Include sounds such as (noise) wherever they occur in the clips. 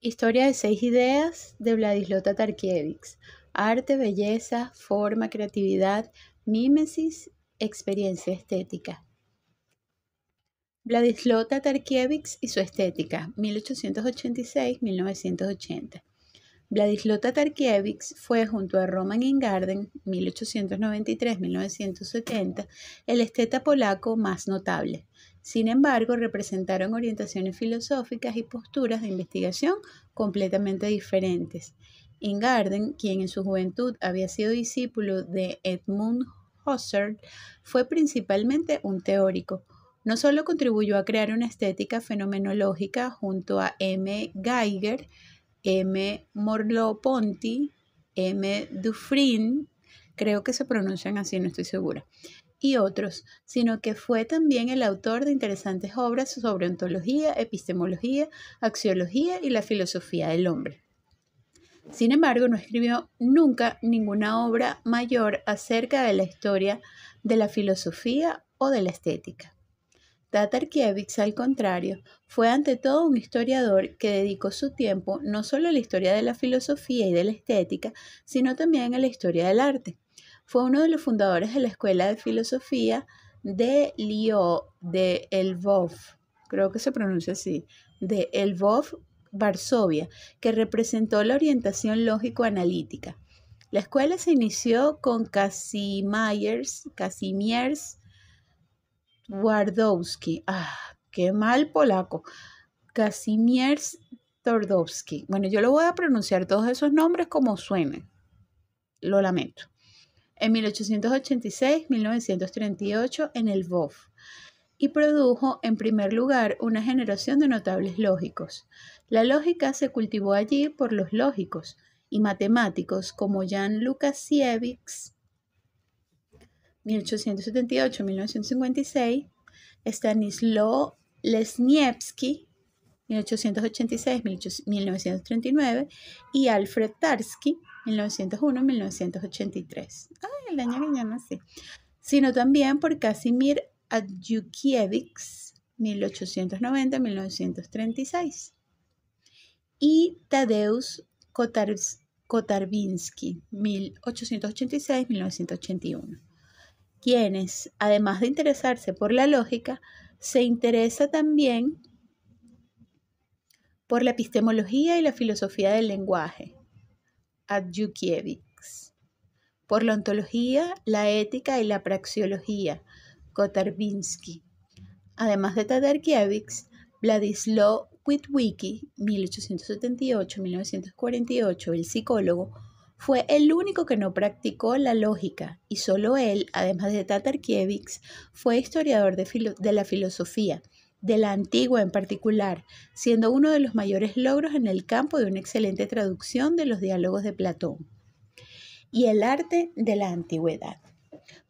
Historia de seis ideas de Vladislota Tarkiewicz. Arte, belleza, forma, creatividad, mímesis, experiencia estética. Vladislota Tarkiewicz y su estética, 1886-1980. Vladislota Tarkiewicz fue, junto a Roman Ingarden, 1893-1970, el esteta polaco más notable. Sin embargo, representaron orientaciones filosóficas y posturas de investigación completamente diferentes. Ingarden, quien en su juventud había sido discípulo de Edmund Husserl, fue principalmente un teórico. No solo contribuyó a crear una estética fenomenológica junto a M. Geiger, M. Morloponti, M. Dufrin, creo que se pronuncian así, no estoy segura, y otros, sino que fue también el autor de interesantes obras sobre ontología, epistemología, axiología y la filosofía del hombre. Sin embargo, no escribió nunca ninguna obra mayor acerca de la historia de la filosofía o de la estética. Tatarkiewicz, al contrario, fue ante todo un historiador que dedicó su tiempo no solo a la historia de la filosofía y de la estética, sino también a la historia del arte. Fue uno de los fundadores de la Escuela de Filosofía de Lio, de Elbov, creo que se pronuncia así, de Elbov, Varsovia, que representó la orientación lógico-analítica. La escuela se inició con Casimiers, Casimiers Twardowski. Ah, qué mal polaco. Casimiers Tordowski. Bueno, yo lo voy a pronunciar todos esos nombres como suenen. Lo lamento en 1886-1938 en el BOF y produjo en primer lugar una generación de notables lógicos. La lógica se cultivó allí por los lógicos y matemáticos como Jan Lukasiewicz 1878-1956, Stanislaw Lesniewski 1886-1939 y Alfred Tarski 1901-1983. Ah, el año que no nací. Sino también por Casimir Adjukiewicz, 1890-1936. Y Tadeusz Kotarbinski 1886-1981, quienes, además de interesarse por la lógica, se interesa también por la epistemología y la filosofía del lenguaje, Adjukiewicz. Por la ontología, la ética y la praxeología, Kotarbinsky. Además de Tatarkiewicz, Vladislav Witwicki 1878-1948, el psicólogo, fue el único que no practicó la lógica y solo él, además de Tatarkiewicz, fue historiador de la filosofía de la antigua en particular, siendo uno de los mayores logros en el campo de una excelente traducción de los diálogos de Platón, y el arte de la antigüedad.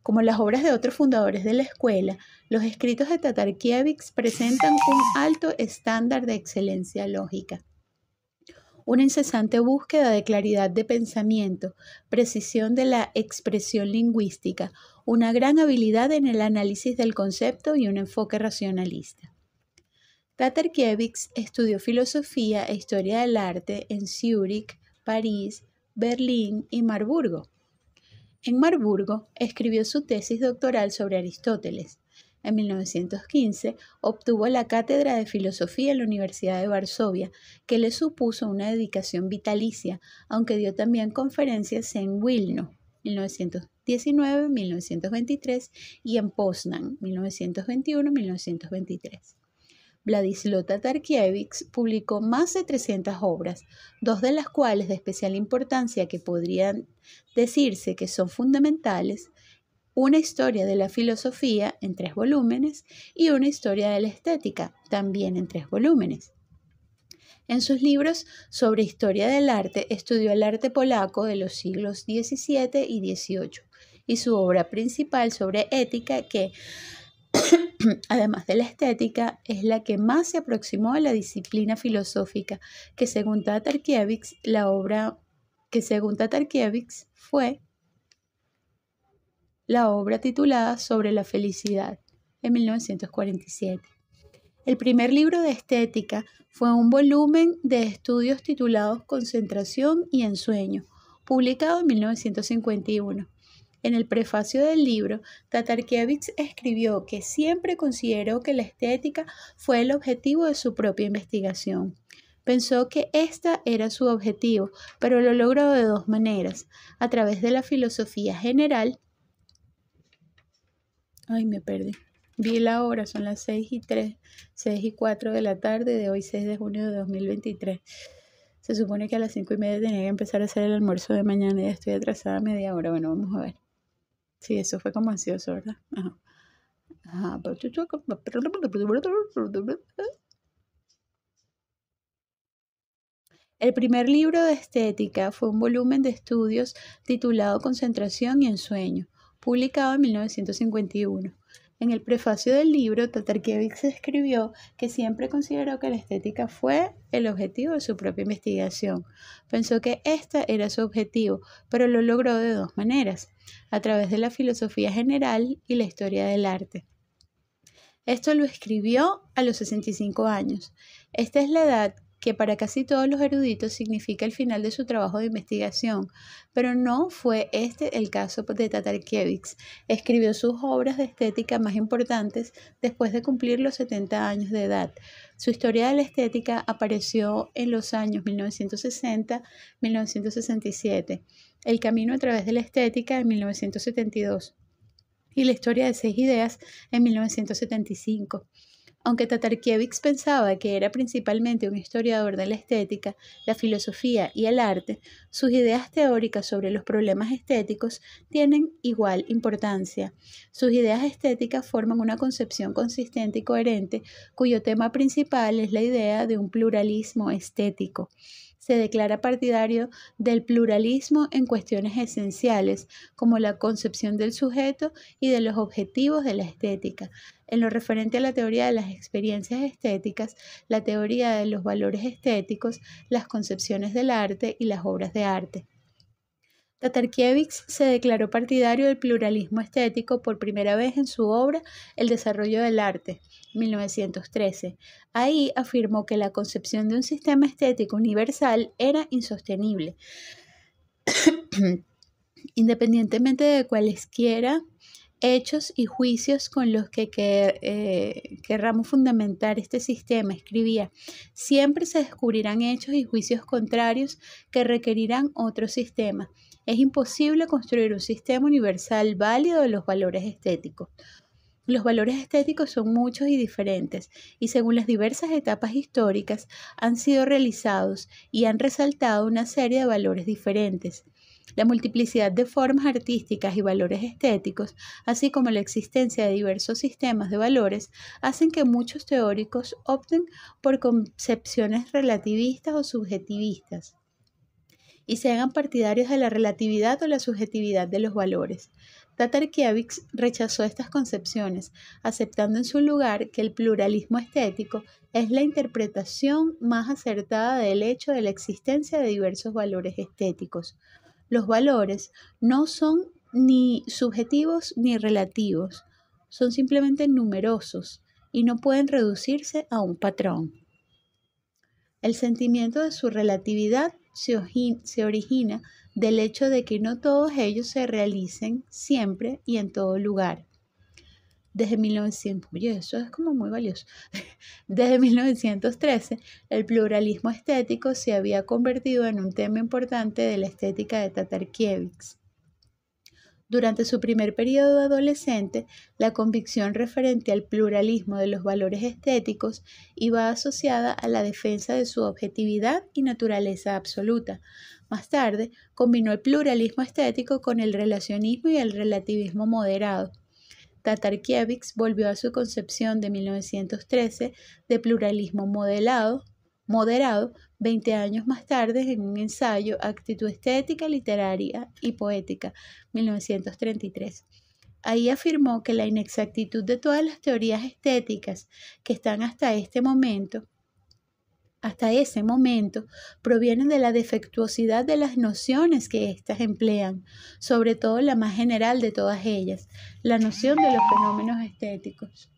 Como las obras de otros fundadores de la escuela, los escritos de Tatarkiewicz presentan un alto estándar de excelencia lógica, una incesante búsqueda de claridad de pensamiento, precisión de la expresión lingüística, una gran habilidad en el análisis del concepto y un enfoque racionalista. Tatarkiewicz estudió filosofía e historia del arte en Zúrich, París, Berlín y Marburgo. En Marburgo escribió su tesis doctoral sobre Aristóteles. En 1915 obtuvo la cátedra de filosofía en la Universidad de Varsovia, que le supuso una dedicación vitalicia, aunque dio también conferencias en Wilno, 1919-1923, y en Poznan, 1921-1923. Vladislota Tarkiewicz publicó más de 300 obras, dos de las cuales de especial importancia que podrían decirse que son fundamentales, una historia de la filosofía en tres volúmenes y una historia de la estética, también en tres volúmenes. En sus libros sobre historia del arte estudió el arte polaco de los siglos XVII y XVIII y su obra principal sobre ética que (clears throat) además de la estética, es la que más se aproximó a la disciplina filosófica, que según Tatarkiewicz, la obra que según fue la obra titulada Sobre la felicidad en 1947. El primer libro de estética fue un volumen de estudios titulados Concentración y Ensueño, publicado en 1951. En el prefacio del libro, Tatarkiewicz escribió que siempre consideró que la estética fue el objetivo de su propia investigación. Pensó que ésta era su objetivo, pero lo logró de dos maneras, a través de la filosofía general. Ay, me perdí. Vi la hora, son las 6 y 3, 6 y 4 de la tarde de hoy 6 de junio de 2023. Se supone que a las 5 y media tenía que empezar a hacer el almuerzo de mañana y ya estoy atrasada media hora. Bueno, vamos a ver. Sí, eso fue como ansioso, ¿verdad? Ajá. El primer libro de estética fue un volumen de estudios titulado Concentración y Ensueño, publicado en 1951. En el prefacio del libro, Tatarkiewicz escribió que siempre consideró que la estética fue el objetivo de su propia investigación. Pensó que este era su objetivo, pero lo logró de dos maneras, a través de la filosofía general y la historia del arte. Esto lo escribió a los 65 años. Esta es la edad que para casi todos los eruditos significa el final de su trabajo de investigación, pero no fue este el caso de Tatarkiewicz. Escribió sus obras de estética más importantes después de cumplir los 70 años de edad. Su historia de la estética apareció en los años 1960-1967, El camino a través de la estética en 1972 y la historia de seis ideas en 1975. Aunque Tatarkiewicz pensaba que era principalmente un historiador de la estética, la filosofía y el arte, sus ideas teóricas sobre los problemas estéticos tienen igual importancia. Sus ideas estéticas forman una concepción consistente y coherente cuyo tema principal es la idea de un pluralismo estético se declara partidario del pluralismo en cuestiones esenciales, como la concepción del sujeto y de los objetivos de la estética. En lo referente a la teoría de las experiencias estéticas, la teoría de los valores estéticos, las concepciones del arte y las obras de arte. Tatarkiewicz se declaró partidario del pluralismo estético por primera vez en su obra El desarrollo del arte, 1913. Ahí afirmó que la concepción de un sistema estético universal era insostenible. (coughs) Independientemente de cualesquiera hechos y juicios con los que, eh, querramos fundamentar este sistema, escribía, siempre se descubrirán hechos y juicios contrarios que requerirán otro sistema es imposible construir un sistema universal válido de los valores estéticos. Los valores estéticos son muchos y diferentes y según las diversas etapas históricas han sido realizados y han resaltado una serie de valores diferentes. La multiplicidad de formas artísticas y valores estéticos, así como la existencia de diversos sistemas de valores, hacen que muchos teóricos opten por concepciones relativistas o subjetivistas y se hagan partidarios de la relatividad o la subjetividad de los valores. Tatarkiewicz rechazó estas concepciones, aceptando en su lugar que el pluralismo estético es la interpretación más acertada del hecho de la existencia de diversos valores estéticos. Los valores no son ni subjetivos ni relativos, son simplemente numerosos y no pueden reducirse a un patrón. El sentimiento de su relatividad se, origina del hecho de que no todos ellos se realicen siempre y en todo lugar desde 1900, eso es como muy valioso. (laughs) Desde 1913, el pluralismo estético se había convertido en un tema importante de la estética de Tatarkiewicz. Durante su primer periodo adolescente, la convicción referente al pluralismo de los valores estéticos iba asociada a la defensa de su objetividad y naturaleza absoluta. Más tarde, combinó el pluralismo estético con el relacionismo y el relativismo moderado. Tatarkiewicz volvió a su concepción de 1913 de pluralismo modelado, moderado 20 años más tarde, en un ensayo, Actitud Estética, Literaria y Poética, 1933. Ahí afirmó que la inexactitud de todas las teorías estéticas que están hasta este momento hasta ese momento provienen de la defectuosidad de las nociones que éstas emplean, sobre todo la más general de todas ellas, la noción de los fenómenos estéticos.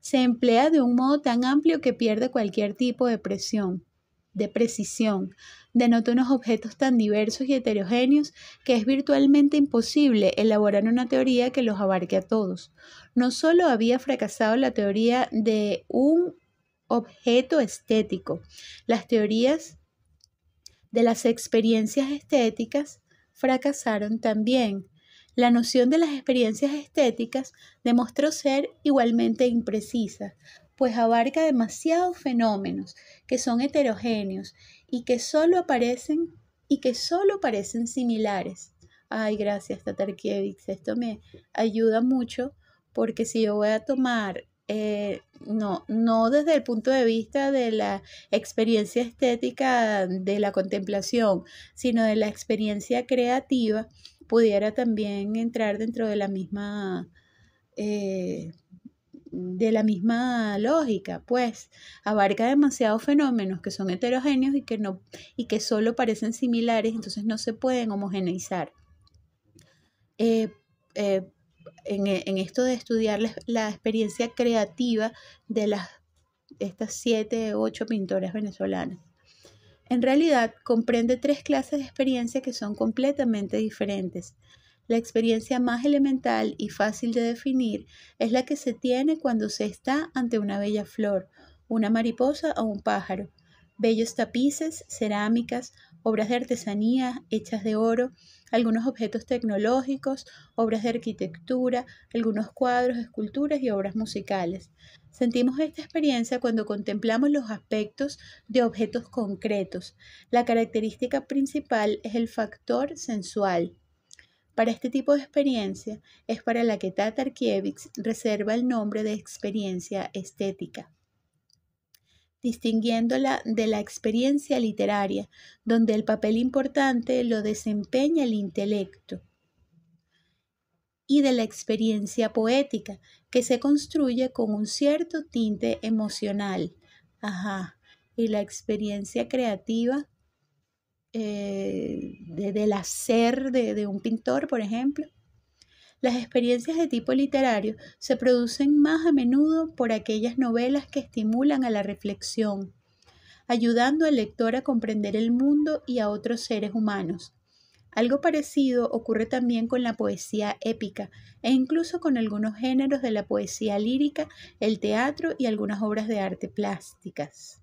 Se emplea de un modo tan amplio que pierde cualquier tipo de presión, de precisión. Denota unos objetos tan diversos y heterogéneos que es virtualmente imposible elaborar una teoría que los abarque a todos. No solo había fracasado la teoría de un objeto estético, las teorías de las experiencias estéticas fracasaron también la noción de las experiencias estéticas demostró ser igualmente imprecisa, pues abarca demasiados fenómenos que son heterogéneos y que solo aparecen y que solo parecen similares. Ay, gracias Tatarkiewicz, esto me ayuda mucho porque si yo voy a tomar eh, no, no desde el punto de vista de la experiencia estética de la contemplación, sino de la experiencia creativa, pudiera también entrar dentro de la misma, eh, de la misma lógica, pues abarca demasiados fenómenos que son heterogéneos y que, no, y que solo parecen similares, entonces no se pueden homogeneizar. Eh, eh, en, esto de estudiar la, experiencia creativa de las, estas siete, ocho pintoras venezolanas. En realidad, comprende tres clases de experiencia que son completamente diferentes. La experiencia más elemental y fácil de definir es la que se tiene cuando se está ante una bella flor, una mariposa o un pájaro. Bellos tapices, cerámicas, obras de artesanía hechas de oro, algunos objetos tecnológicos, obras de arquitectura, algunos cuadros, esculturas y obras musicales. Sentimos esta experiencia cuando contemplamos los aspectos de objetos concretos. La característica principal es el factor sensual. Para este tipo de experiencia es para la que Tatarkiewicz reserva el nombre de experiencia estética distinguiéndola de la experiencia literaria, donde el papel importante lo desempeña el intelecto, y de la experiencia poética, que se construye con un cierto tinte emocional. Ajá. Y la experiencia creativa eh, del hacer de un pintor, por ejemplo, las experiencias de tipo literario se producen más a menudo por aquellas novelas que estimulan a la reflexión, ayudando al lector a comprender el mundo y a otros seres humanos. Algo parecido ocurre también con la poesía épica e incluso con algunos géneros de la poesía lírica, el teatro y algunas obras de arte plásticas.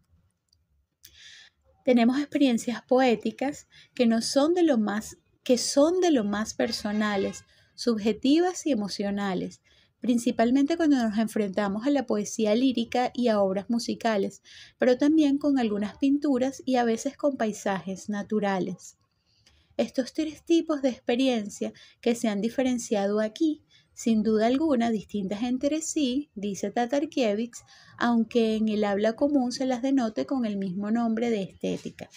Tenemos experiencias poéticas que no son de lo más que son de lo más personales, subjetivas y emocionales, principalmente cuando nos enfrentamos a la poesía lírica y a obras musicales, pero también con algunas pinturas y a veces con paisajes naturales. Estos tres tipos de experiencia que se han diferenciado aquí, sin duda alguna distintas entre sí, dice Tatarkiewicz, aunque en el habla común se las denote con el mismo nombre de estética.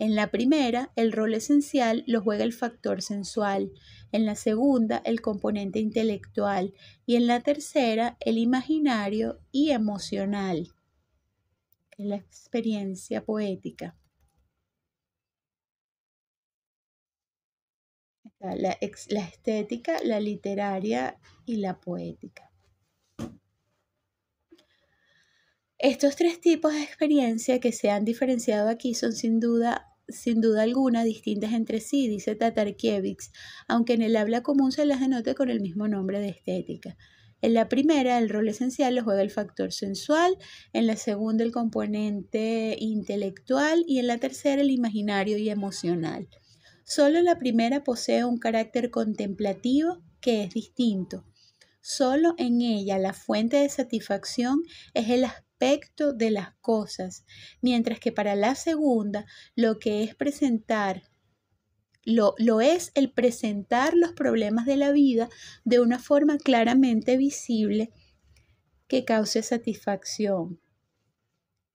En la primera, el rol esencial lo juega el factor sensual, en la segunda, el componente intelectual y en la tercera, el imaginario y emocional, es la experiencia poética. La, la estética, la literaria y la poética. Estos tres tipos de experiencia que se han diferenciado aquí son sin duda sin duda alguna distintas entre sí, dice Tatarkiewicz, aunque en el habla común se las denote con el mismo nombre de estética. En la primera, el rol esencial lo juega el factor sensual, en la segunda, el componente intelectual y en la tercera, el imaginario y emocional. Solo la primera posee un carácter contemplativo que es distinto. Solo en ella la fuente de satisfacción es el aspecto aspecto de las cosas, mientras que para la segunda lo que es presentar lo, es el presentar los problemas de la vida de una forma claramente visible que cause satisfacción.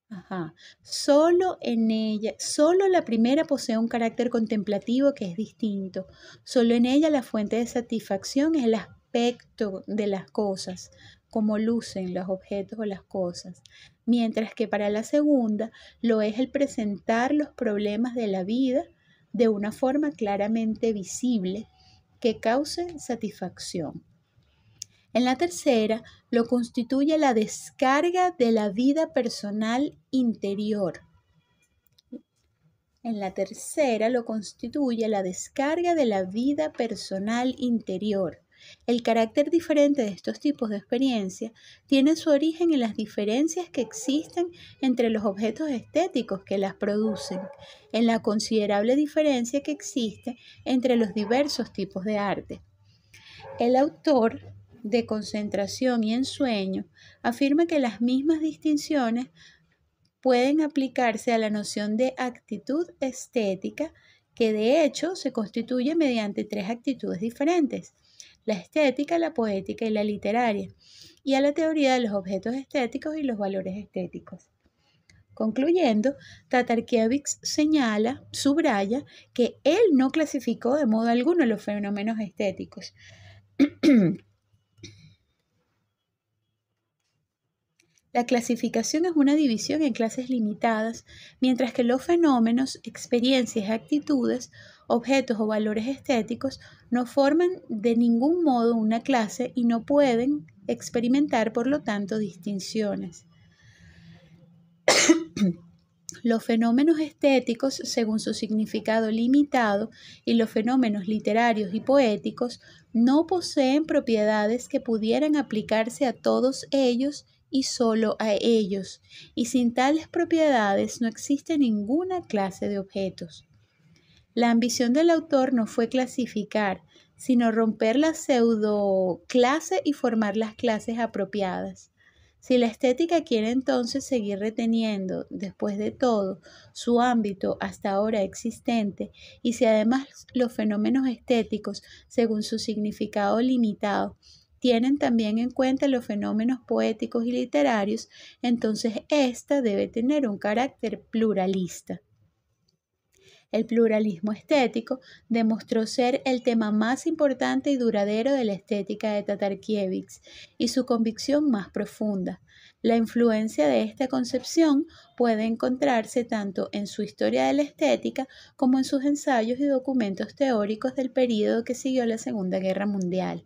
Ajá. Solo en ella, solo la primera posee un carácter contemplativo que es distinto. Solo en ella la fuente de satisfacción es el aspecto de las cosas, como lucen los objetos o las cosas, mientras que para la segunda lo es el presentar los problemas de la vida de una forma claramente visible que cause satisfacción. En la tercera lo constituye la descarga de la vida personal interior. En la tercera lo constituye la descarga de la vida personal interior el carácter diferente de estos tipos de experiencia tiene su origen en las diferencias que existen entre los objetos estéticos que las producen, en la considerable diferencia que existe entre los diversos tipos de arte. El autor de Concentración y Ensueño afirma que las mismas distinciones pueden aplicarse a la noción de actitud estética, que de hecho se constituye mediante tres actitudes diferentes la estética, la poética y la literaria, y a la teoría de los objetos estéticos y los valores estéticos. Concluyendo, Tatarkiewicz señala, subraya, que él no clasificó de modo alguno los fenómenos estéticos. (clears throat) La clasificación es una división en clases limitadas, mientras que los fenómenos, experiencias, actitudes, objetos o valores estéticos no forman de ningún modo una clase y no pueden experimentar, por lo tanto, distinciones. (coughs) Los fenómenos estéticos, según su significado limitado, y los fenómenos literarios y poéticos no poseen propiedades que pudieran aplicarse a todos ellos y solo a ellos, y sin tales propiedades no existe ninguna clase de objetos. La ambición del autor no fue clasificar, sino romper la pseudo clase y formar las clases apropiadas. Si la estética quiere entonces seguir reteniendo, después de todo, su ámbito hasta ahora existente, y si además los fenómenos estéticos, según su significado limitado, tienen también en cuenta los fenómenos poéticos y literarios, entonces esta debe tener un carácter pluralista. El pluralismo estético demostró ser el tema más importante y duradero de la estética de Tatarkiewicz y su convicción más profunda. La influencia de esta concepción puede encontrarse tanto en su historia de la estética como en sus ensayos y documentos teóricos del período que siguió la Segunda Guerra Mundial.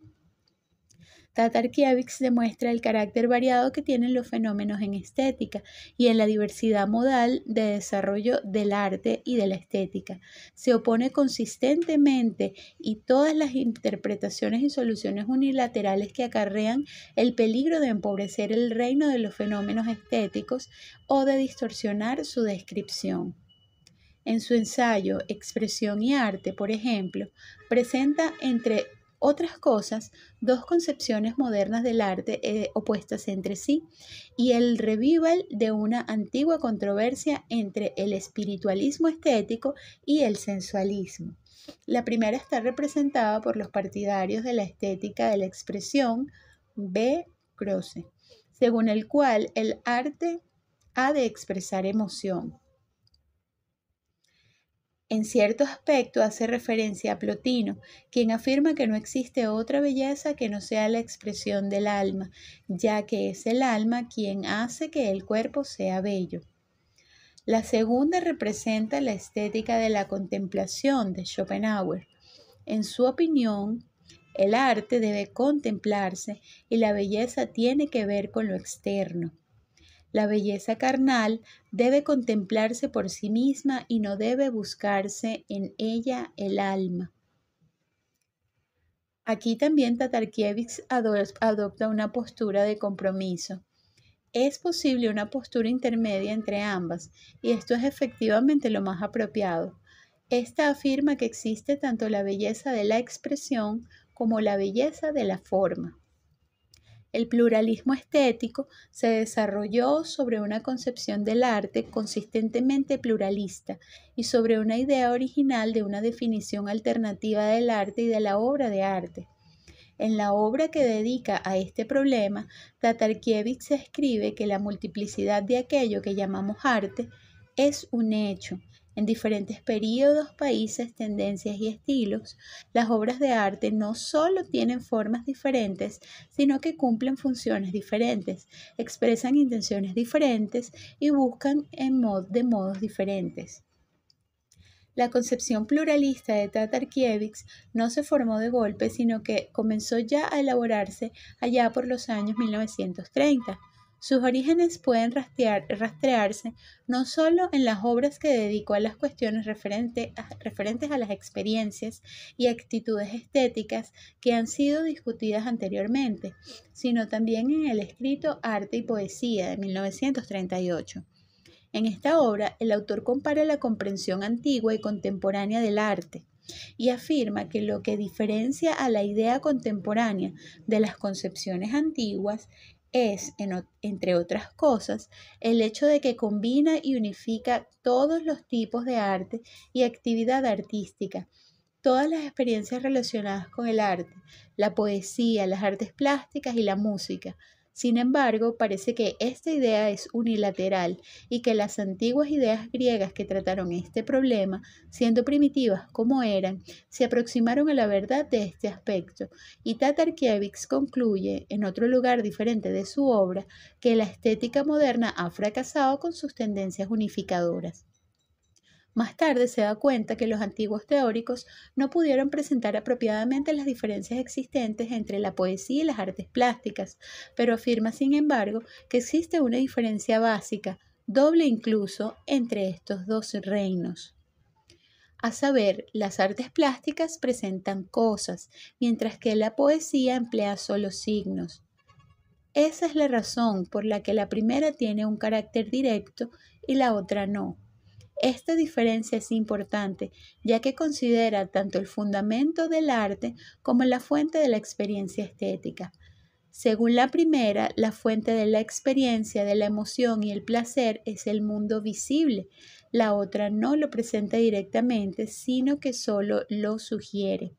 Tatarkiewicz demuestra el carácter variado que tienen los fenómenos en estética y en la diversidad modal de desarrollo del arte y de la estética. Se opone consistentemente y todas las interpretaciones y soluciones unilaterales que acarrean el peligro de empobrecer el reino de los fenómenos estéticos o de distorsionar su descripción. En su ensayo Expresión y Arte, por ejemplo, presenta entre otras cosas dos concepciones modernas del arte eh, opuestas entre sí y el revival de una antigua controversia entre el espiritualismo estético y el sensualismo. La primera está representada por los partidarios de la estética de la expresión B. Croce, según el cual el arte ha de expresar emoción en cierto aspecto hace referencia a Plotino, quien afirma que no existe otra belleza que no sea la expresión del alma, ya que es el alma quien hace que el cuerpo sea bello. La segunda representa la estética de la contemplación de Schopenhauer. En su opinión, el arte debe contemplarse y la belleza tiene que ver con lo externo. La belleza carnal debe contemplarse por sí misma y no debe buscarse en ella el alma. Aquí también Tatarkiewicz adopta una postura de compromiso. Es posible una postura intermedia entre ambas, y esto es efectivamente lo más apropiado. Esta afirma que existe tanto la belleza de la expresión como la belleza de la forma. El pluralismo estético se desarrolló sobre una concepción del arte consistentemente pluralista y sobre una idea original de una definición alternativa del arte y de la obra de arte. En la obra que dedica a este problema, Tatarkiewicz escribe que la multiplicidad de aquello que llamamos arte es un hecho en diferentes periodos, países, tendencias y estilos, las obras de arte no solo tienen formas diferentes, sino que cumplen funciones diferentes, expresan intenciones diferentes y buscan en de modos diferentes. La concepción pluralista de Tatarkiewicz no se formó de golpe, sino que comenzó ya a elaborarse allá por los años 1930. Sus orígenes pueden rastrear, rastrearse no solo en las obras que dedicó a las cuestiones referentes a las experiencias y actitudes estéticas que han sido discutidas anteriormente, sino también en el escrito Arte y Poesía de 1938. En esta obra, el autor compara la comprensión antigua y contemporánea del arte y afirma que lo que diferencia a la idea contemporánea de las concepciones antiguas es, entre otras cosas, el hecho de que combina y unifica todos los tipos de arte y actividad artística, todas las experiencias relacionadas con el arte, la poesía, las artes plásticas y la música sin embargo, parece que esta idea es unilateral y que las antiguas ideas griegas que trataron este problema, siendo primitivas como eran, se aproximaron a la verdad de este aspecto. Y Tatarkiewicz concluye, en otro lugar diferente de su obra, que la estética moderna ha fracasado con sus tendencias unificadoras. Más tarde se da cuenta que los antiguos teóricos no pudieron presentar apropiadamente las diferencias existentes entre la poesía y las artes plásticas, pero afirma sin embargo que existe una diferencia básica, doble incluso, entre estos dos reinos. A saber, las artes plásticas presentan cosas, mientras que la poesía emplea solo signos. Esa es la razón por la que la primera tiene un carácter directo y la otra no. Esta diferencia es importante, ya que considera tanto el fundamento del arte como la fuente de la experiencia estética. Según la primera, la fuente de la experiencia, de la emoción y el placer es el mundo visible. La otra no lo presenta directamente, sino que solo lo sugiere.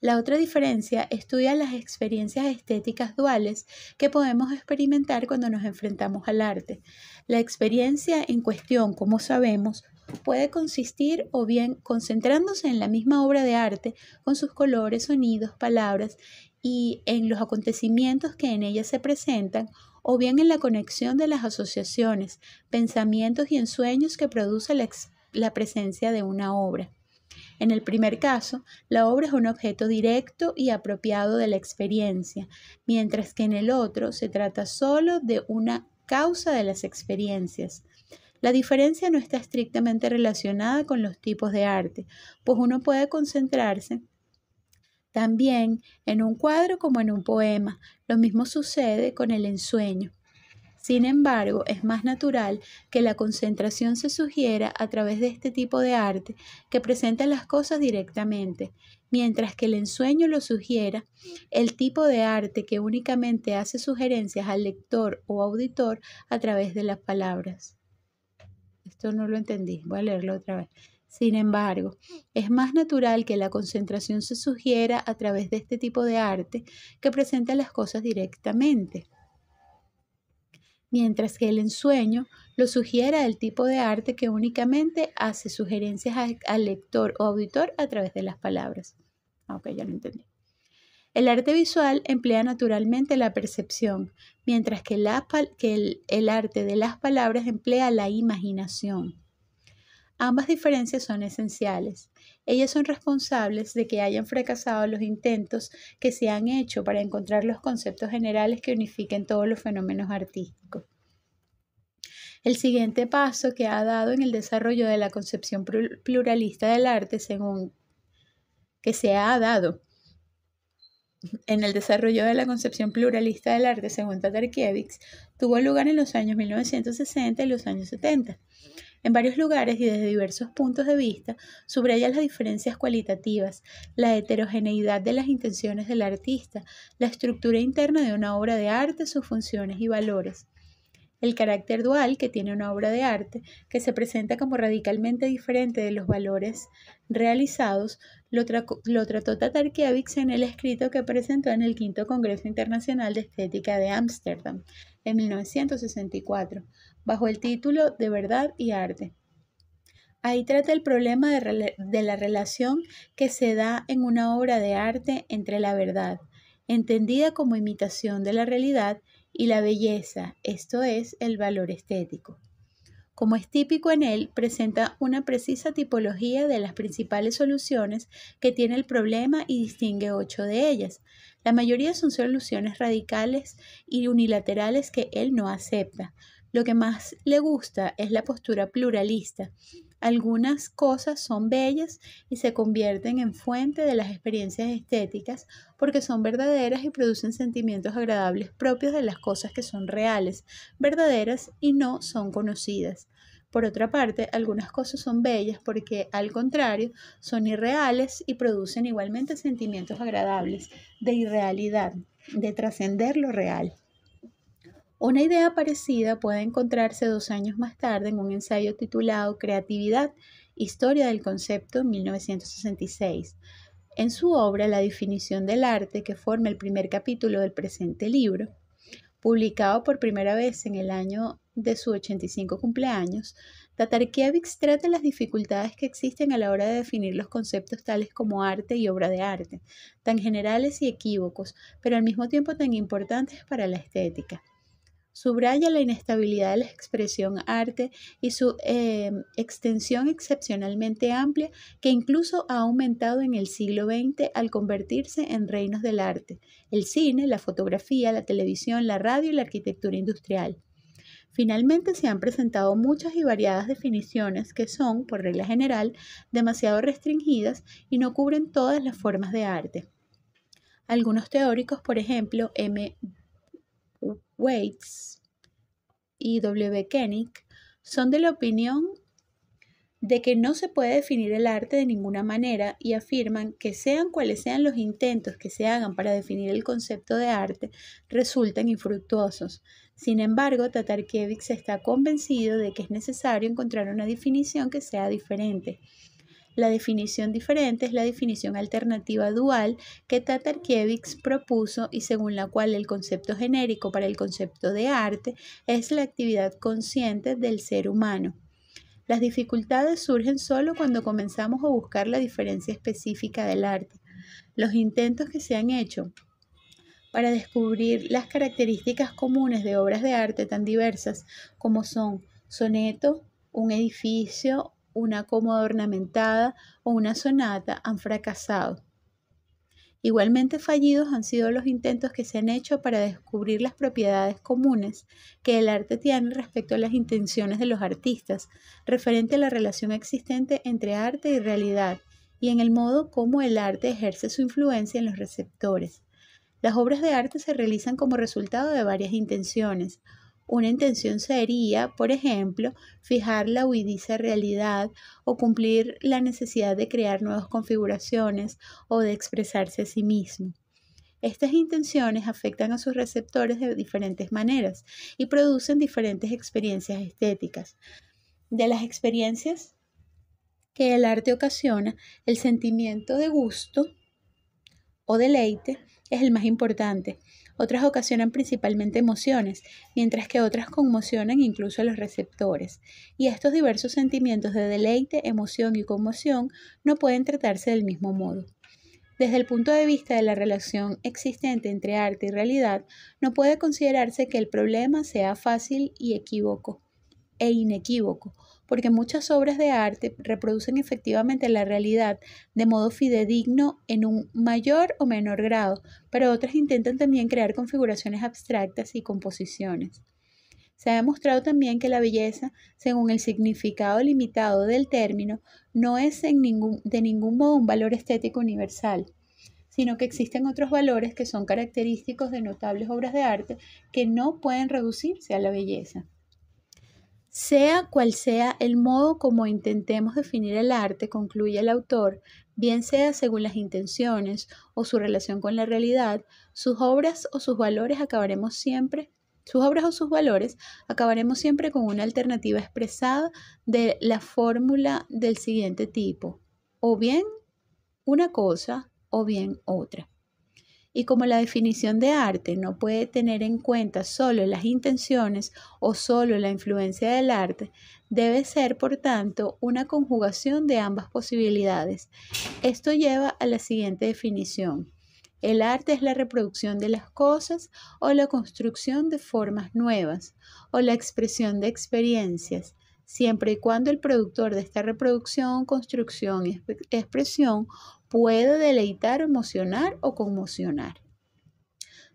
La otra diferencia estudia las experiencias estéticas duales que podemos experimentar cuando nos enfrentamos al arte. La experiencia en cuestión, como sabemos, puede consistir o bien concentrándose en la misma obra de arte con sus colores, sonidos, palabras y en los acontecimientos que en ella se presentan o bien en la conexión de las asociaciones, pensamientos y ensueños que produce la, presencia de una obra. En el primer caso, la obra es un objeto directo y apropiado de la experiencia, mientras que en el otro se trata solo de una causa de las experiencias. La diferencia no está estrictamente relacionada con los tipos de arte, pues uno puede concentrarse también en un cuadro como en un poema. Lo mismo sucede con el ensueño. Sin embargo, es más natural que la concentración se sugiera a través de este tipo de arte que presenta las cosas directamente, mientras que el ensueño lo sugiera, el tipo de arte que únicamente hace sugerencias al lector o auditor a través de las palabras. Esto no lo entendí, voy a leerlo otra vez. Sin embargo, es más natural que la concentración se sugiera a través de este tipo de arte que presenta las cosas directamente mientras que el ensueño lo sugiere el tipo de arte que únicamente hace sugerencias al lector o auditor a través de las palabras. Ah, el arte visual emplea naturalmente la percepción, mientras que, el arte de las palabras emplea la imaginación. Ambas diferencias son esenciales. Ellas son responsables de que hayan fracasado los intentos que se han hecho para encontrar los conceptos generales que unifiquen todos los fenómenos artísticos. El siguiente paso que ha dado en el desarrollo de la concepción pluralista del arte, según que se ha dado en el desarrollo de la concepción pluralista del arte, según Tatarkiewicz, tuvo lugar en los años 1960 y los años 70. En varios lugares y desde diversos puntos de vista, subraya las diferencias cualitativas, la heterogeneidad de las intenciones del artista, la estructura interna de una obra de arte, sus funciones y valores. El carácter dual que tiene una obra de arte, que se presenta como radicalmente diferente de los valores realizados, lo, trató Tatarkiewicz en el escrito que presentó en el V Congreso Internacional de Estética de Ámsterdam, en 1964, bajo el título De Verdad y Arte. Ahí trata el problema de la relación que se da en una obra de arte entre la verdad, entendida como imitación de la realidad, y la belleza, esto es el valor estético. Como es típico en él, presenta una precisa tipología de las principales soluciones que tiene el problema y distingue ocho de ellas. La mayoría son soluciones radicales y unilaterales que él no acepta. Lo que más le gusta es la postura pluralista, algunas cosas son bellas y se convierten en fuente de las experiencias estéticas porque son verdaderas y producen sentimientos agradables propios de las cosas que son reales, verdaderas y no son conocidas. Por otra parte, algunas cosas son bellas porque, al contrario, son irreales y producen igualmente sentimientos agradables de irrealidad, de trascender lo real. Una idea parecida puede encontrarse dos años más tarde en un ensayo titulado Creatividad, Historia del Concepto, 1966. En su obra La definición del arte, que forma el primer capítulo del presente libro, publicado por primera vez en el año de su 85 cumpleaños, Tatarkiewicz trata las dificultades que existen a la hora de definir los conceptos tales como arte y obra de arte, tan generales y equívocos, pero al mismo tiempo tan importantes para la estética subraya la inestabilidad de la expresión arte y su eh, extensión excepcionalmente amplia que incluso ha aumentado en el siglo XX al convertirse en reinos del arte, el cine, la fotografía, la televisión, la radio y la arquitectura industrial. Finalmente se han presentado muchas y variadas definiciones que son, por regla general, demasiado restringidas y no cubren todas las formas de arte. Algunos teóricos, por ejemplo, M. Waits y W. Koenig son de la opinión de que no se puede definir el arte de ninguna manera y afirman que sean cuales sean los intentos que se hagan para definir el concepto de arte, resultan infructuosos. Sin embargo, Tatarkiewicz está convencido de que es necesario encontrar una definición que sea diferente. La definición diferente es la definición alternativa dual que Tatarkiewicz propuso y según la cual el concepto genérico para el concepto de arte es la actividad consciente del ser humano. Las dificultades surgen solo cuando comenzamos a buscar la diferencia específica del arte. Los intentos que se han hecho para descubrir las características comunes de obras de arte tan diversas como son soneto, un edificio, una cómoda ornamentada o una sonata han fracasado. Igualmente fallidos han sido los intentos que se han hecho para descubrir las propiedades comunes que el arte tiene respecto a las intenciones de los artistas, referente a la relación existente entre arte y realidad, y en el modo como el arte ejerce su influencia en los receptores. Las obras de arte se realizan como resultado de varias intenciones, una intención sería, por ejemplo, fijar la huidiza realidad o cumplir la necesidad de crear nuevas configuraciones o de expresarse a sí mismo. Estas intenciones afectan a sus receptores de diferentes maneras y producen diferentes experiencias estéticas. De las experiencias que el arte ocasiona, el sentimiento de gusto o deleite es el más importante, otras ocasionan principalmente emociones, mientras que otras conmocionan incluso a los receptores. Y estos diversos sentimientos de deleite, emoción y conmoción no pueden tratarse del mismo modo. Desde el punto de vista de la relación existente entre arte y realidad, no puede considerarse que el problema sea fácil y equívoco e inequívoco porque muchas obras de arte reproducen efectivamente la realidad de modo fidedigno en un mayor o menor grado, pero otras intentan también crear configuraciones abstractas y composiciones. Se ha demostrado también que la belleza, según el significado limitado del término, no es de ningún modo un valor estético universal sino que existen otros valores que son característicos de notables obras de arte que no pueden reducirse a la belleza. Sea cual sea el modo como intentemos definir el arte, concluye el autor, bien sea según las intenciones o su relación con la realidad, sus obras o sus valores acabaremos siempre sus obras o sus valores, acabaremos siempre con una alternativa expresada de la fórmula del siguiente tipo, o bien una cosa o bien otra. Y como la definición de arte no puede tener en cuenta solo las intenciones o solo la influencia del arte, debe ser, por tanto, una conjugación de ambas posibilidades. Esto lleva a la siguiente definición. El arte es la reproducción de las cosas o la construcción de formas nuevas o la expresión de experiencias, siempre y cuando el productor de esta reproducción, construcción y expresión puede deleitar, emocionar o conmocionar.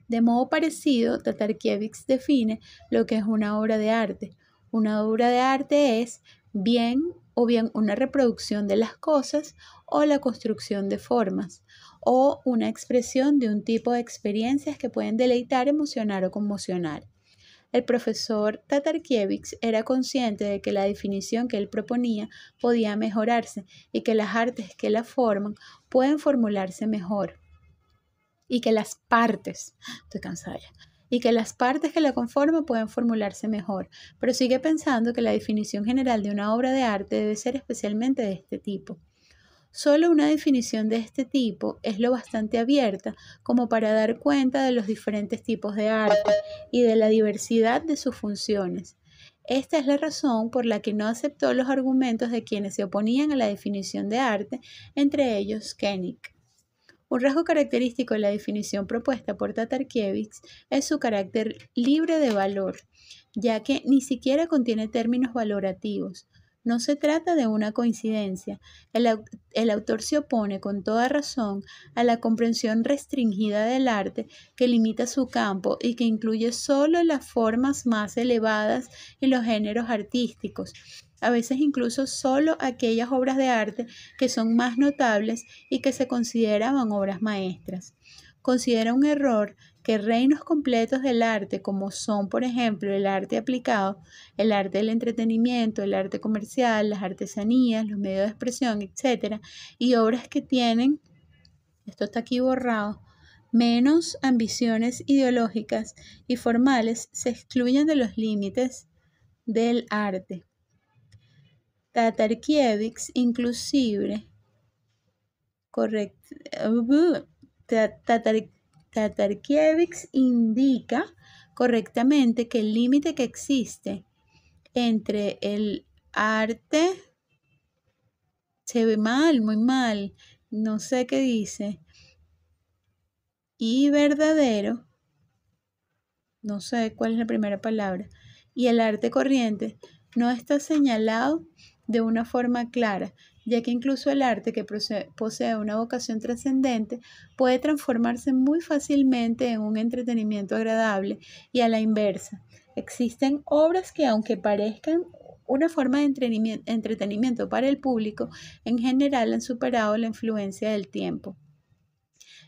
De modo parecido, Tatarkiewicz define lo que es una obra de arte. Una obra de arte es bien o bien una reproducción de las cosas o la construcción de formas o una expresión de un tipo de experiencias que pueden deleitar, emocionar o conmocionar. El profesor Tatarkiewicz era consciente de que la definición que él proponía podía mejorarse y que las artes que la forman pueden formularse mejor. Y que las partes, estoy cansada y que las partes que la conforman pueden formularse mejor, pero sigue pensando que la definición general de una obra de arte debe ser especialmente de este tipo. Solo una definición de este tipo es lo bastante abierta como para dar cuenta de los diferentes tipos de arte y de la diversidad de sus funciones. Esta es la razón por la que no aceptó los argumentos de quienes se oponían a la definición de arte, entre ellos Koenig. Un rasgo característico de la definición propuesta por Tatarkiewicz es su carácter libre de valor, ya que ni siquiera contiene términos valorativos, no se trata de una coincidencia. El, autor se opone con toda razón a la comprensión restringida del arte que limita su campo y que incluye solo las formas más elevadas y los géneros artísticos, a veces incluso solo aquellas obras de arte que son más notables y que se consideraban obras maestras. Considera un error que reinos completos del arte, como son, por ejemplo, el arte aplicado, el arte del entretenimiento, el arte comercial, las artesanías, los medios de expresión, etc., y obras que tienen, esto está aquí borrado, menos ambiciones ideológicas y formales, se excluyen de los límites del arte. Tatarkiewicz, inclusive, correcto, uh, Tatarkiewicz indica correctamente que el límite que existe entre el arte se ve mal, muy mal, no sé qué dice, y verdadero, no sé cuál es la primera palabra, y el arte corriente no está señalado de una forma clara, ya que incluso el arte que posee una vocación trascendente puede transformarse muy fácilmente en un entretenimiento agradable y a la inversa. Existen obras que aunque parezcan una forma de entretenimiento para el público, en general han superado la influencia del tiempo.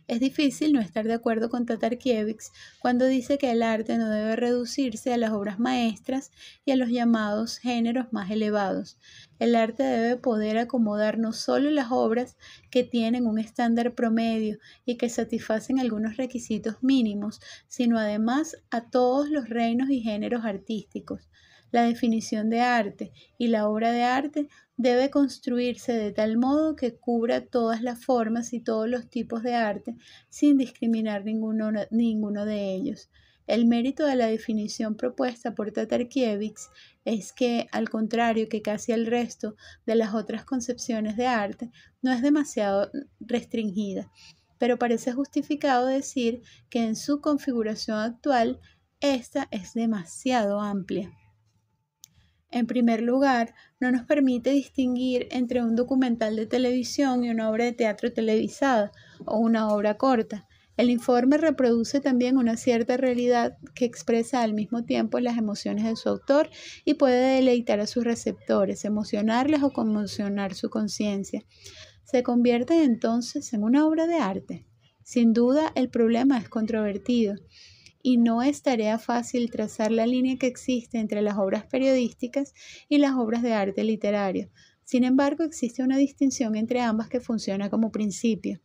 Es difícil no estar de acuerdo con Tatarkiewicz cuando dice que el arte no debe reducirse a las obras maestras y a los llamados géneros más elevados. El arte debe poder acomodar no solo las obras que tienen un estándar promedio y que satisfacen algunos requisitos mínimos, sino además a todos los reinos y géneros artísticos. La definición de arte y la obra de arte debe construirse de tal modo que cubra todas las formas y todos los tipos de arte sin discriminar ninguno, de ellos. El mérito de la definición propuesta por Tatarkiewicz es que, al contrario que casi el resto de las otras concepciones de arte, no es demasiado restringida, pero parece justificado decir que en su configuración actual, esta es demasiado amplia. En primer lugar, no nos permite distinguir entre un documental de televisión y una obra de teatro televisada o una obra corta. El informe reproduce también una cierta realidad que expresa al mismo tiempo las emociones de su autor y puede deleitar a sus receptores, emocionarles o conmocionar su conciencia. Se convierte entonces en una obra de arte. Sin duda, el problema es controvertido y no es tarea fácil trazar la línea que existe entre las obras periodísticas y las obras de arte literario. Sin embargo, existe una distinción entre ambas que funciona como principio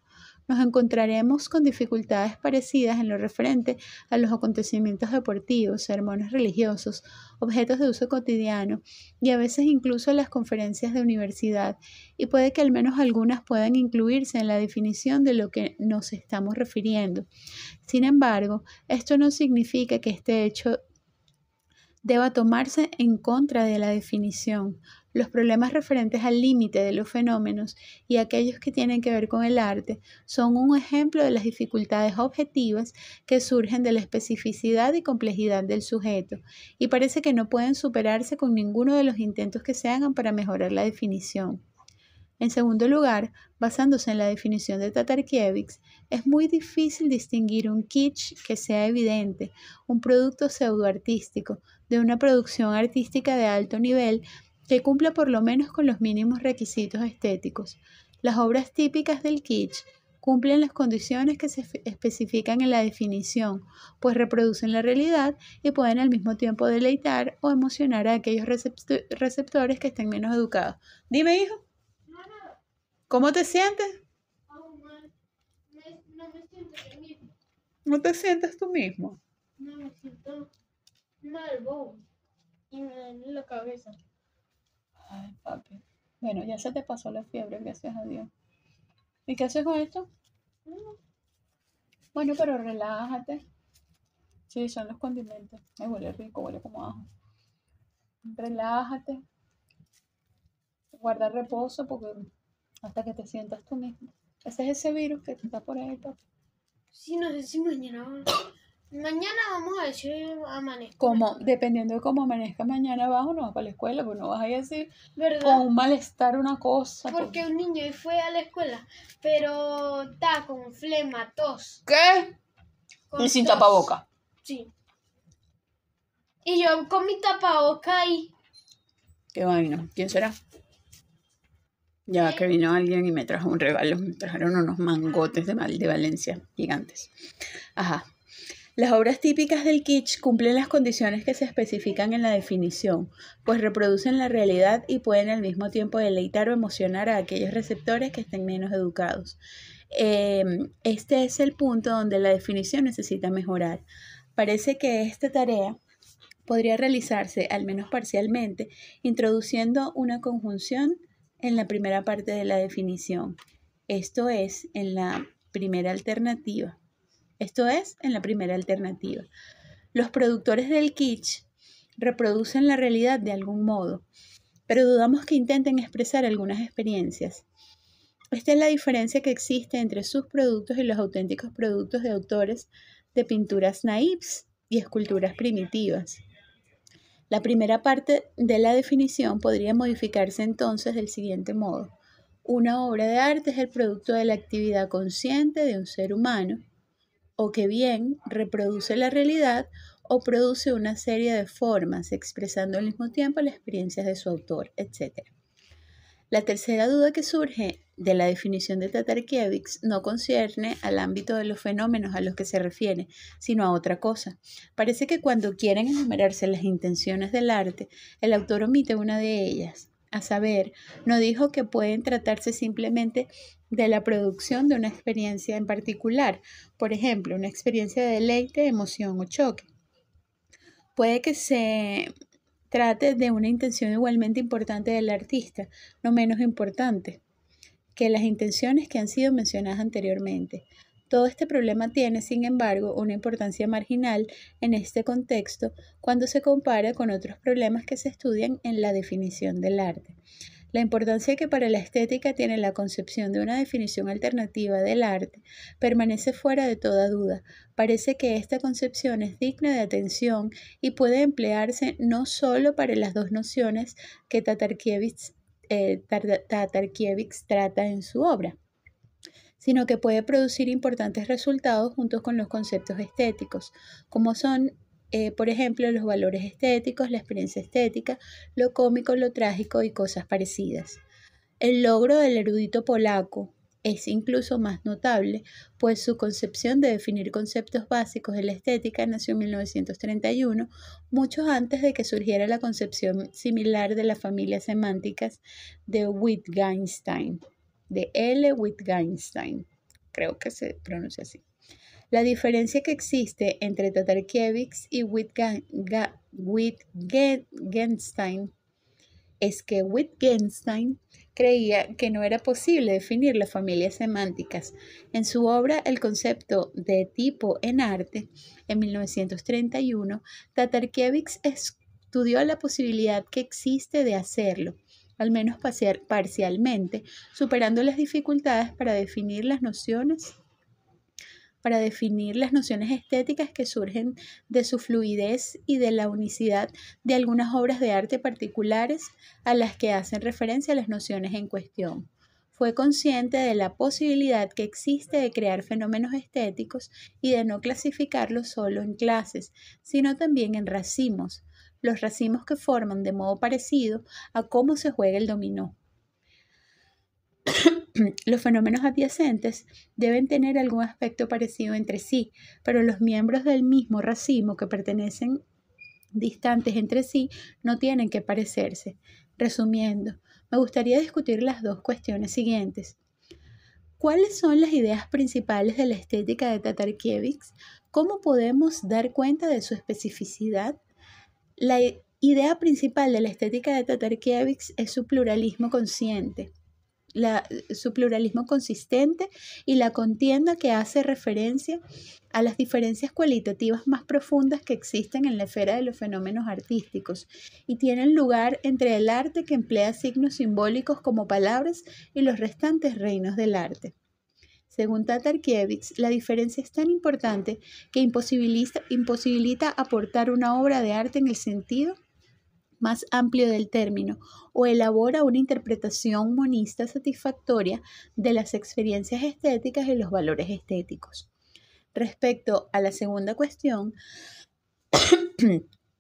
nos encontraremos con dificultades parecidas en lo referente a los acontecimientos deportivos, sermones religiosos, objetos de uso cotidiano y a veces incluso las conferencias de universidad, y puede que al menos algunas puedan incluirse en la definición de lo que nos estamos refiriendo. Sin embargo, esto no significa que este hecho deba tomarse en contra de la definición. Los problemas referentes al límite de los fenómenos y aquellos que tienen que ver con el arte son un ejemplo de las dificultades objetivas que surgen de la especificidad y complejidad del sujeto, y parece que no pueden superarse con ninguno de los intentos que se hagan para mejorar la definición. En segundo lugar, basándose en la definición de Tatarkiewicz, es muy difícil distinguir un kitsch que sea evidente, un producto pseudoartístico, de una producción artística de alto nivel que cumpla por lo menos con los mínimos requisitos estéticos. Las obras típicas del kitsch cumplen las condiciones que se especifican en la definición, pues reproducen la realidad y pueden al mismo tiempo deleitar o emocionar a aquellos receptores que estén menos educados. Dime, hijo. ¿Cómo te sientes? mal. No, me siento yo ¿No te sientes tú mismo? No me siento mal, bobo. Y me duele la cabeza. Ay, papi. Bueno, ya se te pasó la fiebre, gracias a Dios. ¿Y qué haces con esto? Bueno, pero relájate. Sí, son los condimentos. Me huele rico, huele como ajo. Relájate. Guarda reposo porque hasta que te sientas tú mismo. Ese es ese virus que está por ahí, papá. Sí, no sé si mañana. Mañana vamos a decir amanezco. Como, dependiendo de cómo amanezca mañana abajo, no vas para la escuela, pues no vas a así ¿verdad? con un malestar, una cosa. Pues. Porque un niño fue a la escuela, pero está con flema, tos. ¿Qué? y sin tapaboca. Sí. Y yo con mi tapaboca ahí. Qué vaina, ¿quién será? Ya que vino alguien y me trajo un regalo, me trajeron unos mangotes de, de Valencia gigantes. Ajá. Las obras típicas del kitsch cumplen las condiciones que se especifican en la definición, pues reproducen la realidad y pueden al mismo tiempo deleitar o emocionar a aquellos receptores que estén menos educados. Em, este es el punto donde la definición necesita mejorar. Parece que esta tarea podría realizarse, al menos parcialmente, introduciendo una conjunción en la primera parte de la definición. Esto es en la primera alternativa. Esto es en la primera alternativa. Los productores del kitsch reproducen la realidad de algún modo, pero dudamos que intenten expresar algunas experiencias. Esta es la diferencia que existe entre sus productos y los auténticos productos de autores de pinturas naives y esculturas primitivas. La primera parte de la definición podría modificarse entonces del siguiente modo. Una obra de arte es el producto de la actividad consciente de un ser humano, o que bien reproduce la realidad o produce una serie de formas, expresando al mismo tiempo las experiencias de su autor, etc. La tercera duda que surge de la definición de Tatarkiewicz no concierne al ámbito de los fenómenos a los que se refiere, sino a otra cosa. Parece que cuando quieren enumerarse las intenciones del arte, el autor omite una de ellas. A saber, no dijo que pueden tratarse simplemente de la producción de una experiencia en particular, por ejemplo, una experiencia de deleite, emoción o choque. Puede que se trate de una intención igualmente importante del artista, no menos importante, que las intenciones que han sido mencionadas anteriormente. Todo este problema tiene, sin embargo, una importancia marginal en este contexto cuando se compara con otros problemas que se estudian en la definición del arte. La importancia que para la estética tiene la concepción de una definición alternativa del arte permanece fuera de toda duda. Parece que esta concepción es digna de atención y puede emplearse no sólo para las dos nociones que Tatarkiewicz eh, Tatarkiewicz trata en su obra, sino que puede producir importantes resultados junto con los conceptos estéticos, como son, eh, por ejemplo, los valores estéticos, la experiencia estética, lo cómico, lo trágico y cosas parecidas. El logro del erudito polaco es incluso más notable, pues su concepción de definir conceptos básicos de la estética nació en 1931, mucho antes de que surgiera la concepción similar de las familias semánticas de Wittgenstein, de L. Wittgenstein, creo que se pronuncia así. La diferencia que existe entre Tatarkiewicz y Wittgenstein es que Wittgenstein creía que no era posible definir las familias semánticas. En su obra El concepto de tipo en arte, en 1931, Tatarkiewicz estudió la posibilidad que existe de hacerlo al menos parcialmente, superando las dificultades para definir las nociones para definir las nociones estéticas que surgen de su fluidez y de la unicidad de algunas obras de arte particulares a las que hacen referencia las nociones en cuestión. Fue consciente de la posibilidad que existe de crear fenómenos estéticos y de no clasificarlos solo en clases, sino también en racimos, los racimos que forman de modo parecido a cómo se juega el dominó. (clears throat) los fenómenos adyacentes deben tener algún aspecto parecido entre sí, pero los miembros del mismo racimo que pertenecen distantes entre sí no tienen que parecerse. Resumiendo, me gustaría discutir las dos cuestiones siguientes. ¿Cuáles son las ideas principales de la estética de Tatarkiewicz? ¿Cómo podemos dar cuenta de su especificidad? La idea principal de la estética de Tatarkiewicz es su pluralismo consciente su pluralismo consistente y la contienda que hace referencia a las diferencias cualitativas más profundas que existen en la esfera de los fenómenos artísticos y tienen lugar entre el arte que emplea signos simbólicos como palabras y los restantes reinos del arte. Según Tatarkiewicz, la diferencia es tan importante que imposibilita aportar una obra de arte en el sentido más amplio del término o elabora una interpretación monista satisfactoria de las experiencias estéticas y los valores estéticos. Respecto a la segunda cuestión, (coughs)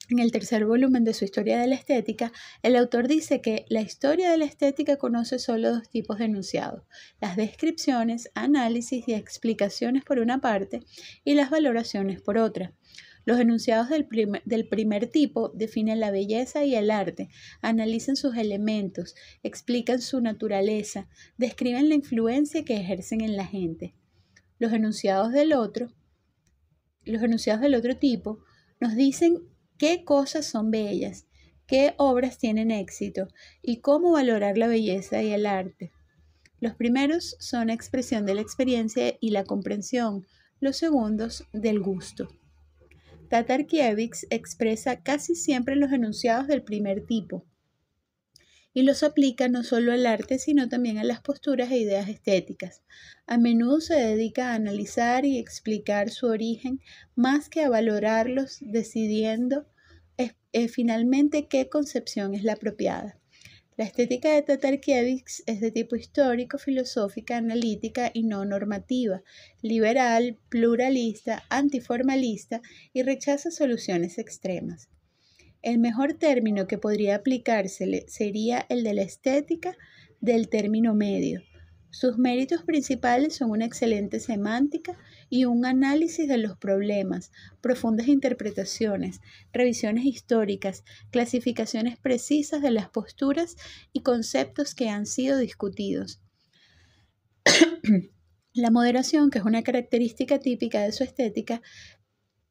En el tercer volumen de su Historia de la Estética, el autor dice que la historia de la estética conoce solo dos tipos de enunciados, las descripciones, análisis y explicaciones por una parte y las valoraciones por otra. Los enunciados del primer, tipo definen la belleza y el arte, analizan sus elementos, explican su naturaleza, describen la influencia que ejercen en la gente. Los enunciados del otro, los enunciados del otro tipo nos dicen qué cosas son bellas, qué obras tienen éxito y cómo valorar la belleza y el arte. Los primeros son expresión de la experiencia y la comprensión, los segundos del gusto. Tatarkiewicz expresa casi siempre los enunciados del primer tipo y los aplica no solo al arte, sino también a las posturas e ideas estéticas. A menudo se dedica a analizar y explicar su origen más que a valorarlos, decidiendo eh, eh, finalmente qué concepción es la apropiada. La estética de Tatarkiewicz es de tipo histórico, filosófica, analítica y no normativa, liberal, pluralista, antiformalista y rechaza soluciones extremas. El mejor término que podría aplicársele sería el de la estética del término medio. Sus méritos principales son una excelente semántica y un análisis de los problemas, profundas interpretaciones, revisiones históricas, clasificaciones precisas de las posturas y conceptos que han sido discutidos. (coughs) La moderación, que es una característica típica de su estética,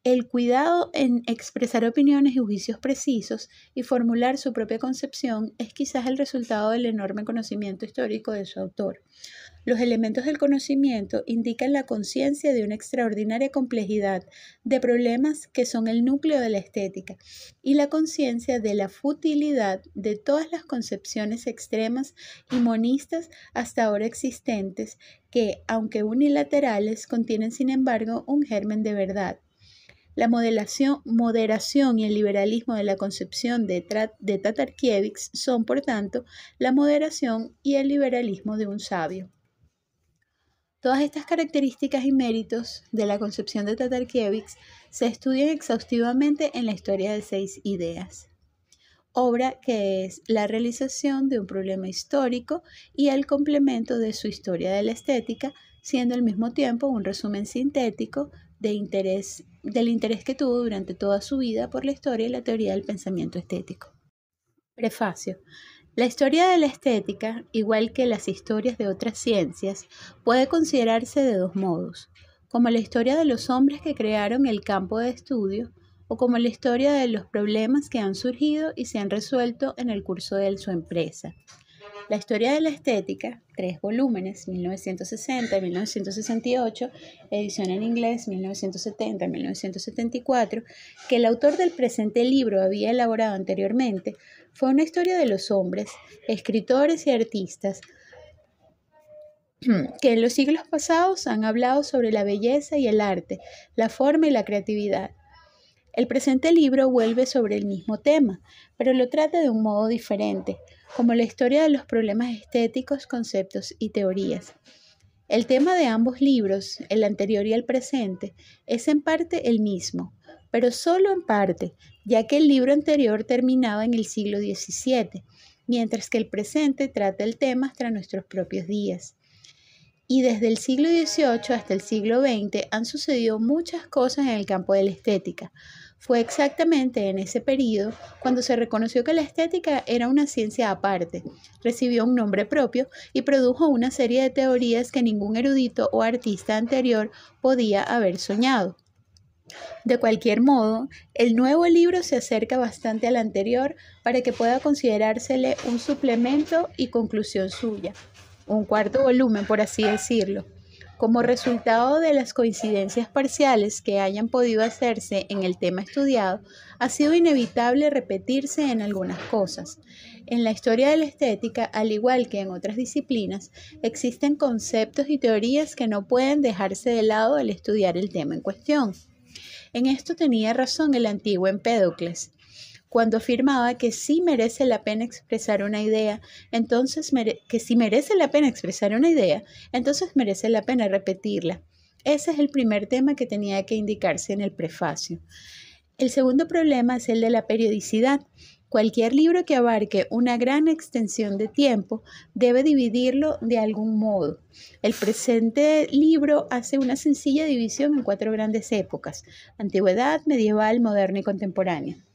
el cuidado en expresar opiniones y juicios precisos y formular su propia concepción es quizás el resultado del enorme conocimiento histórico de su autor. Los elementos del conocimiento indican la conciencia de una extraordinaria complejidad de problemas que son el núcleo de la estética y la conciencia de la futilidad de todas las concepciones extremas y monistas hasta ahora existentes que, aunque unilaterales, contienen sin embargo un germen de verdad. La moderación y el liberalismo de la concepción de, de Tatarkiewicz son, por tanto, la moderación y el liberalismo de un sabio. Todas estas características y méritos de la concepción de Tatarkiewicz se estudian exhaustivamente en la historia de seis ideas, obra que es la realización de un problema histórico y el complemento de su historia de la estética, siendo al mismo tiempo un resumen sintético del interés que tuvo durante toda su vida por la historia y la teoría del pensamiento estético. Prefacio. La historia de la estética, igual que las historias de otras ciencias, puede considerarse de dos modos, como la historia de los hombres que crearon el campo de estudio o como la historia de los problemas que han surgido y se han resuelto en el curso de su empresa. La historia de la estética, tres volúmenes, 1960-1968, edición en inglés 1970-1974, que el autor del presente libro había elaborado anteriormente, fue una historia de los hombres, escritores y artistas (clears throat) que en los siglos pasados han hablado sobre la belleza y el arte, la forma y la creatividad. El presente libro vuelve sobre el mismo tema, pero lo trata de un modo diferente, como la historia de los problemas estéticos, conceptos y teorías. El tema de ambos libros, el anterior y el presente, es en parte el mismo, pero solo en parte, ya que el libro anterior terminaba en el siglo XVII, mientras que el presente trata el tema hasta nuestros propios días. Y desde el siglo XVIII hasta el siglo XX han sucedido muchas cosas en el campo de la estética. Fue exactamente en ese periodo cuando se reconoció que la estética era una ciencia aparte, recibió un nombre propio y produjo una serie de teorías que ningún erudito o artista anterior podía haber soñado. De cualquier modo, el nuevo libro se acerca bastante al anterior para que pueda considerársele un suplemento y conclusión suya, un cuarto volumen, por así decirlo. Como resultado de las coincidencias parciales que hayan podido hacerse en el tema estudiado, ha sido inevitable repetirse en algunas cosas. En la historia de la estética, al igual que en otras disciplinas, existen conceptos y teorías que no pueden dejarse de lado al estudiar el tema en cuestión. En esto tenía razón el antiguo Empédocles. Cuando afirmaba que si merece la pena expresar una idea, entonces que si merece la pena expresar una idea, entonces merece la pena repetirla. Ese es el primer tema que tenía que indicarse en el prefacio. El segundo problema es el de la periodicidad. Cualquier libro que abarque una gran extensión de tiempo debe dividirlo de algún modo. El presente libro hace una sencilla división en cuatro grandes épocas, antigüedad, medieval, moderna y contemporánea.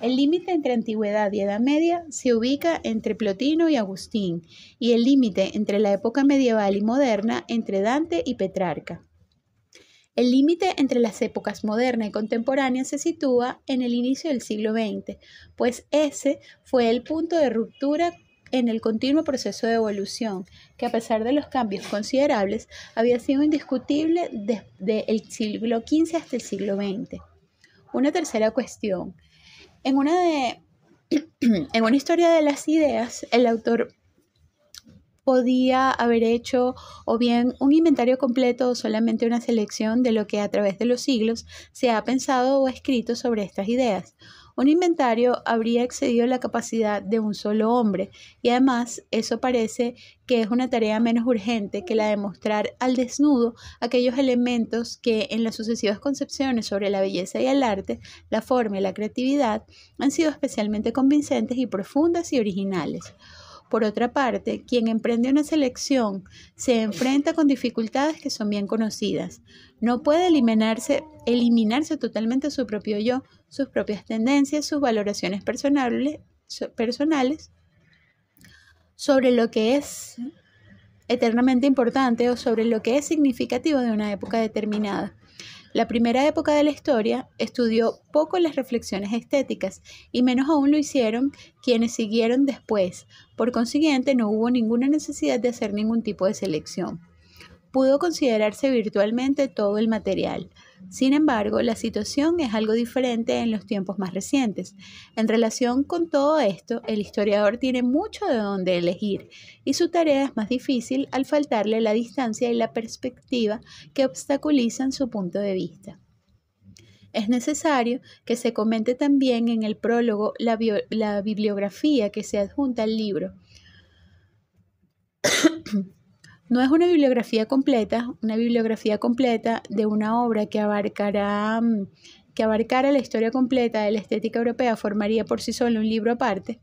El límite entre antigüedad y edad media se ubica entre Plotino y Agustín y el límite entre la época medieval y moderna entre Dante y Petrarca. El límite entre las épocas moderna y contemporánea se sitúa en el inicio del siglo XX, pues ese fue el punto de ruptura en el continuo proceso de evolución, que a pesar de los cambios considerables, había sido indiscutible desde el siglo XV hasta el siglo XX. Una tercera cuestión. En una, de, (clears throat) en una historia de las ideas, el autor podía haber hecho o bien un inventario completo o solamente una selección de lo que a través de los siglos se ha pensado o escrito sobre estas ideas. Un inventario habría excedido la capacidad de un solo hombre y además eso parece que es una tarea menos urgente que la de mostrar al desnudo aquellos elementos que en las sucesivas concepciones sobre la belleza y el arte, la forma y la creatividad han sido especialmente convincentes y profundas y originales. Por otra parte, quien emprende una selección se enfrenta con dificultades que son bien conocidas. No puede eliminarse, eliminarse totalmente su propio yo, sus propias tendencias, sus valoraciones personales sobre lo que es eternamente importante o sobre lo que es significativo de una época determinada. La primera época de la historia estudió poco las reflexiones estéticas y menos aún lo hicieron quienes siguieron después. Por consiguiente, no hubo ninguna necesidad de hacer ningún tipo de selección. Pudo considerarse virtualmente todo el material. Sin embargo, la situación es algo diferente en los tiempos más recientes. En relación con todo esto, el historiador tiene mucho de dónde elegir y su tarea es más difícil al faltarle la distancia y la perspectiva que obstaculizan su punto de vista. Es necesario que se comente también en el prólogo la, la bibliografía que se adjunta al libro. No es una bibliografía completa, una bibliografía completa de una obra que abarcará mm, que abarcara la historia completa de la estética europea formaría por sí solo un libro aparte.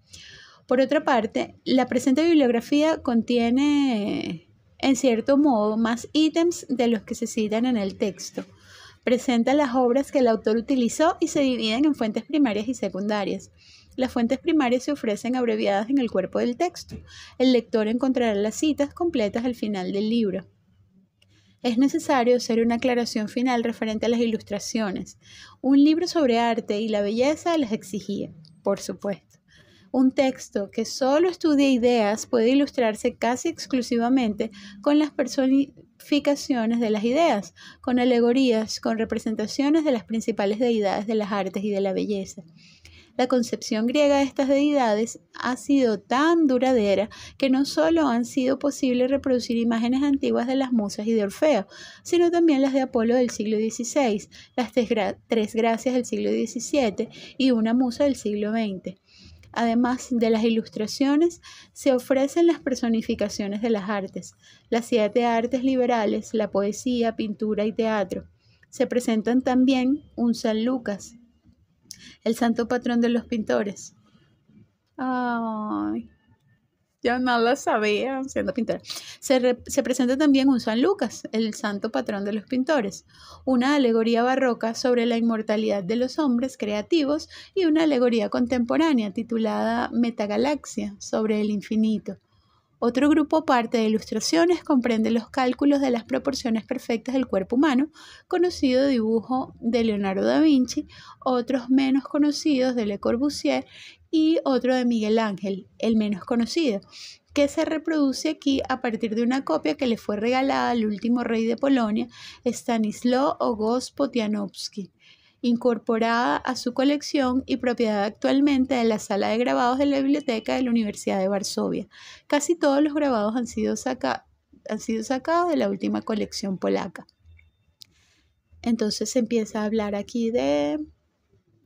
Por otra parte, la presente bibliografía contiene, en cierto modo, más ítems de los que se citan en el texto. Presenta las obras que el autor utilizó y se dividen en fuentes primarias y secundarias. Las fuentes primarias se ofrecen abreviadas en el cuerpo del texto. El lector encontrará las citas completas al final del libro. Es necesario hacer una aclaración final referente a las ilustraciones. Un libro sobre arte y la belleza las exigía, por supuesto. Un texto que solo estudia ideas puede ilustrarse casi exclusivamente con las personificaciones de las ideas, con alegorías, con representaciones de las principales deidades de las artes y de la belleza. La concepción griega de estas deidades ha sido tan duradera que no solo han sido posible reproducir imágenes antiguas de las musas y de Orfeo, sino también las de Apolo del siglo XVI, las tres, tres gracias del siglo XVII y una musa del siglo XX. Además de las ilustraciones, se ofrecen las personificaciones de las artes, las siete artes liberales, la poesía, pintura y teatro. Se presentan también un San Lucas, el santo patrón de los pintores. Ay, yo no lo sabía siendo pintor. se, presenta también un San Lucas, el santo patrón de los pintores, una alegoría barroca sobre la inmortalidad de los hombres creativos y una alegoría contemporánea titulada Metagalaxia sobre el infinito, otro grupo parte de ilustraciones comprende los cálculos de las proporciones perfectas del cuerpo humano, conocido dibujo de Leonardo da Vinci, otros menos conocidos de Le Corbusier y otro de Miguel Ángel, el menos conocido, que se reproduce aquí a partir de una copia que le fue regalada al último rey de Polonia, Stanislaw Ogos Potianowski incorporada a su colección y propiedad actualmente de la sala de grabados de la Biblioteca de la Universidad de Varsovia. Casi todos los grabados han sido, sido sacados de la última colección polaca. Entonces se empieza a hablar aquí de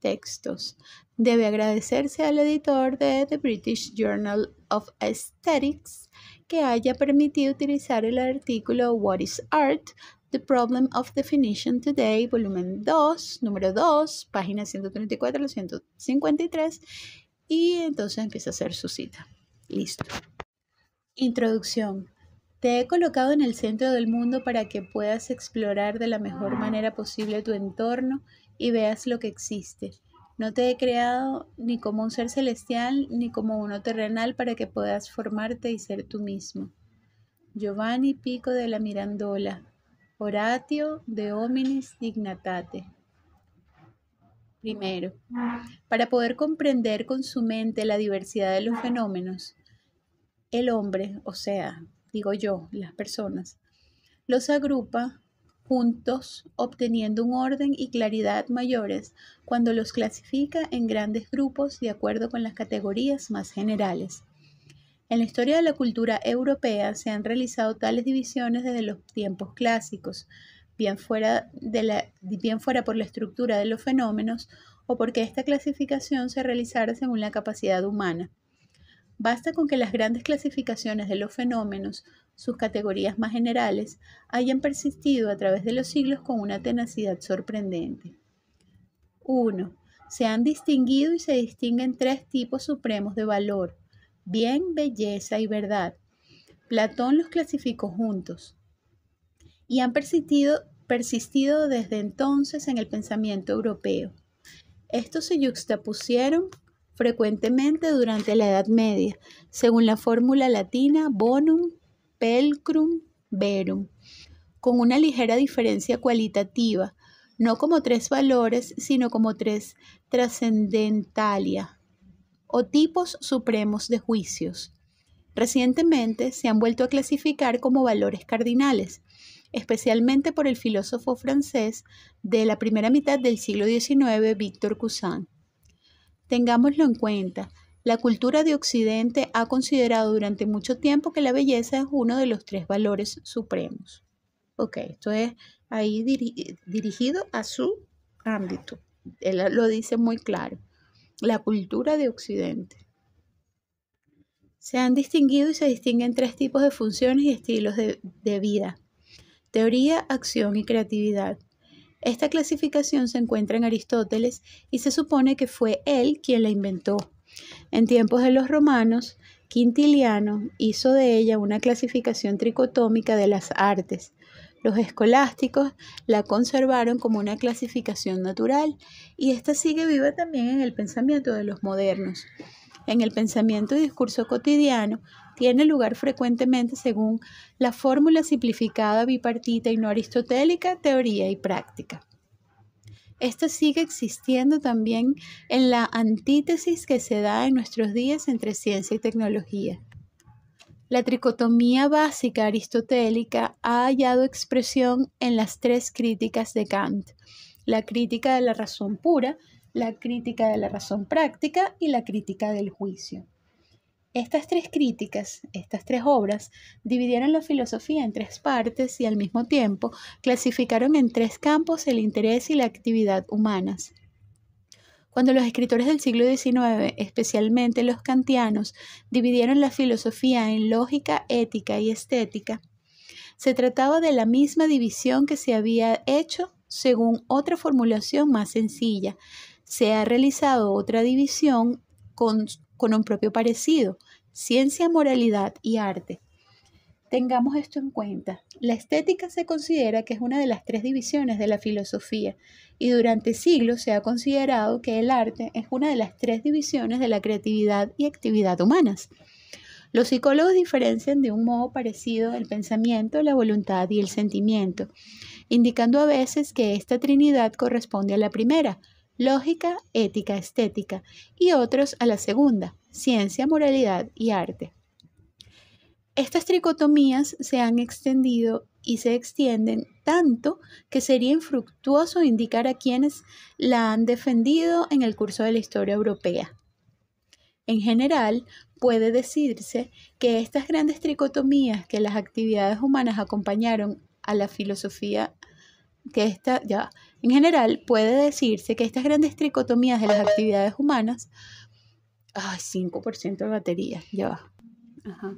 textos. Debe agradecerse al editor de The British Journal of Aesthetics que haya permitido utilizar el artículo What is Art The Problem of Definition Today, volumen 2, número 2, páginas 134 a 153, y entonces empieza a hacer su cita. Listo. Introducción. Te he colocado en el centro del mundo para que puedas explorar de la mejor manera posible tu entorno y veas lo que existe. No te he creado ni como un ser celestial ni como uno terrenal para que puedas formarte y ser tú mismo. Giovanni Pico de la Mirandola, Oratio de hominis dignatate. Primero, para poder comprender con su mente la diversidad de los fenómenos, el hombre, o sea, digo yo, las personas, los agrupa juntos, obteniendo un orden y claridad mayores cuando los clasifica en grandes grupos de acuerdo con las categorías más generales. En la historia de la cultura europea se han realizado tales divisiones desde los tiempos clásicos, bien fuera, de la, bien fuera por la estructura de los fenómenos o porque esta clasificación se realizara según la capacidad humana. Basta con que las grandes clasificaciones de los fenómenos, sus categorías más generales, hayan persistido a través de los siglos con una tenacidad sorprendente. 1. Se han distinguido y se distinguen tres tipos supremos de valor, bien, belleza y verdad. Platón los clasificó juntos y han persistido, desde entonces en el pensamiento europeo. Estos se yuxtapusieron frecuentemente durante la Edad Media, según la fórmula latina bonum, pelcrum, verum, con una ligera diferencia cualitativa, no como tres valores, sino como tres trascendentalia, o tipos supremos de juicios. Recientemente se han vuelto a clasificar como valores cardinales, especialmente por el filósofo francés de la primera mitad del siglo XIX, Victor Cousin. Tengámoslo en cuenta, la cultura de Occidente ha considerado durante mucho tiempo que la belleza es uno de los tres valores supremos. Ok, esto es ahí dirigido a su ámbito. Él lo dice muy claro la cultura de Occidente. Se han distinguido y se distinguen tres tipos de funciones y estilos de, vida. Teoría, acción y creatividad. Esta clasificación se encuentra en Aristóteles y se supone que fue él quien la inventó. En tiempos de los romanos, Quintiliano hizo de ella una clasificación tricotómica de las artes, los escolásticos la conservaron como una clasificación natural y esta sigue viva también en el pensamiento de los modernos. En el pensamiento y discurso cotidiano tiene lugar frecuentemente según la fórmula simplificada bipartita y no aristotélica, teoría y práctica. Esta sigue existiendo también en la antítesis que se da en nuestros días entre ciencia y tecnología. La tricotomía básica aristotélica ha hallado expresión en las tres críticas de Kant, la crítica de la razón pura, la crítica de la razón práctica y la crítica del juicio. Estas tres críticas, estas tres obras, dividieron la filosofía en tres partes y al mismo tiempo clasificaron en tres campos el interés y la actividad humanas. Cuando los escritores del siglo XIX, especialmente los kantianos, dividieron la filosofía en lógica, ética y estética, se trataba de la misma división que se había hecho según otra formulación más sencilla. Se ha realizado otra división con, con un propio parecido, ciencia, moralidad y arte. Tengamos esto en cuenta. La estética se considera que es una de las tres divisiones de la filosofía y durante siglos se ha considerado que el arte es una de las tres divisiones de la creatividad y actividad humanas. Los psicólogos diferencian de un modo parecido el pensamiento, la voluntad y el sentimiento, indicando a veces que esta trinidad corresponde a la primera, lógica, ética, estética, y otros a la segunda, ciencia, moralidad y arte. Estas tricotomías se han extendido y se extienden tanto que sería infructuoso indicar a quienes la han defendido en el curso de la historia europea. En general, puede decirse que estas grandes tricotomías que las actividades humanas acompañaron a la filosofía que esta, ya, en general puede decirse que estas grandes tricotomías de las actividades humanas, ay, 5% de batería, ya Ajá.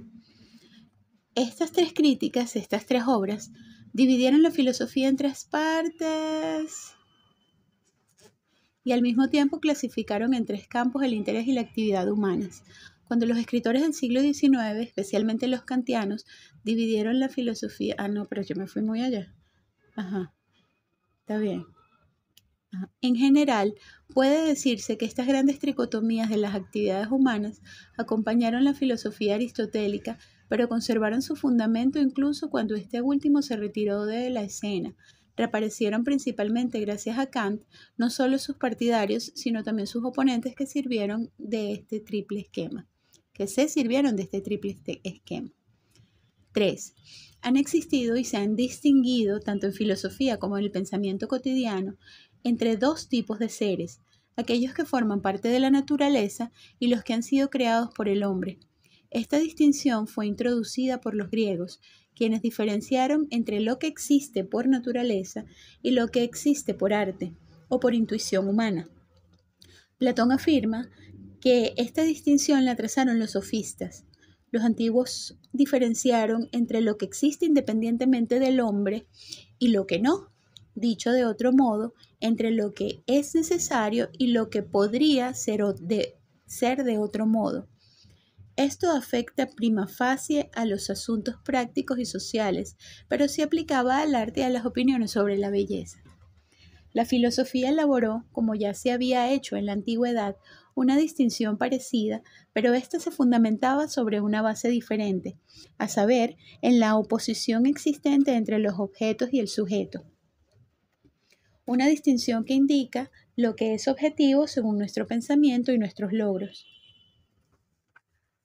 Estas tres críticas, estas tres obras, dividieron la filosofía en tres partes y al mismo tiempo clasificaron en tres campos el interés y la actividad humanas. Cuando los escritores del siglo XIX, especialmente los kantianos, dividieron la filosofía... Ah, no, pero yo me fui muy allá. Ajá, está bien. En general, puede decirse que estas grandes tricotomías de las actividades humanas acompañaron la filosofía aristotélica pero conservaron su fundamento incluso cuando este último se retiró de la escena. Reaparecieron principalmente gracias a Kant, no solo sus partidarios, sino también sus oponentes que sirvieron de este triple esquema, que se sirvieron de este triple este esquema. 3. Han existido y se han distinguido, tanto en filosofía como en el pensamiento cotidiano, entre dos tipos de seres, aquellos que forman parte de la naturaleza y los que han sido creados por el hombre. Esta distinción fue introducida por los griegos, quienes diferenciaron entre lo que existe por naturaleza y lo que existe por arte o por intuición humana. Platón afirma que esta distinción la trazaron los sofistas. Los antiguos diferenciaron entre lo que existe independientemente del hombre y lo que no, dicho de otro modo, entre lo que es necesario y lo que podría ser de, ser de otro modo. Esto afecta prima facie a los asuntos prácticos y sociales, pero se aplicaba al arte y a las opiniones sobre la belleza. La filosofía elaboró, como ya se había hecho en la antigüedad, una distinción parecida, pero ésta se fundamentaba sobre una base diferente, a saber, en la oposición existente entre los objetos y el sujeto. Una distinción que indica lo que es objetivo según nuestro pensamiento y nuestros logros.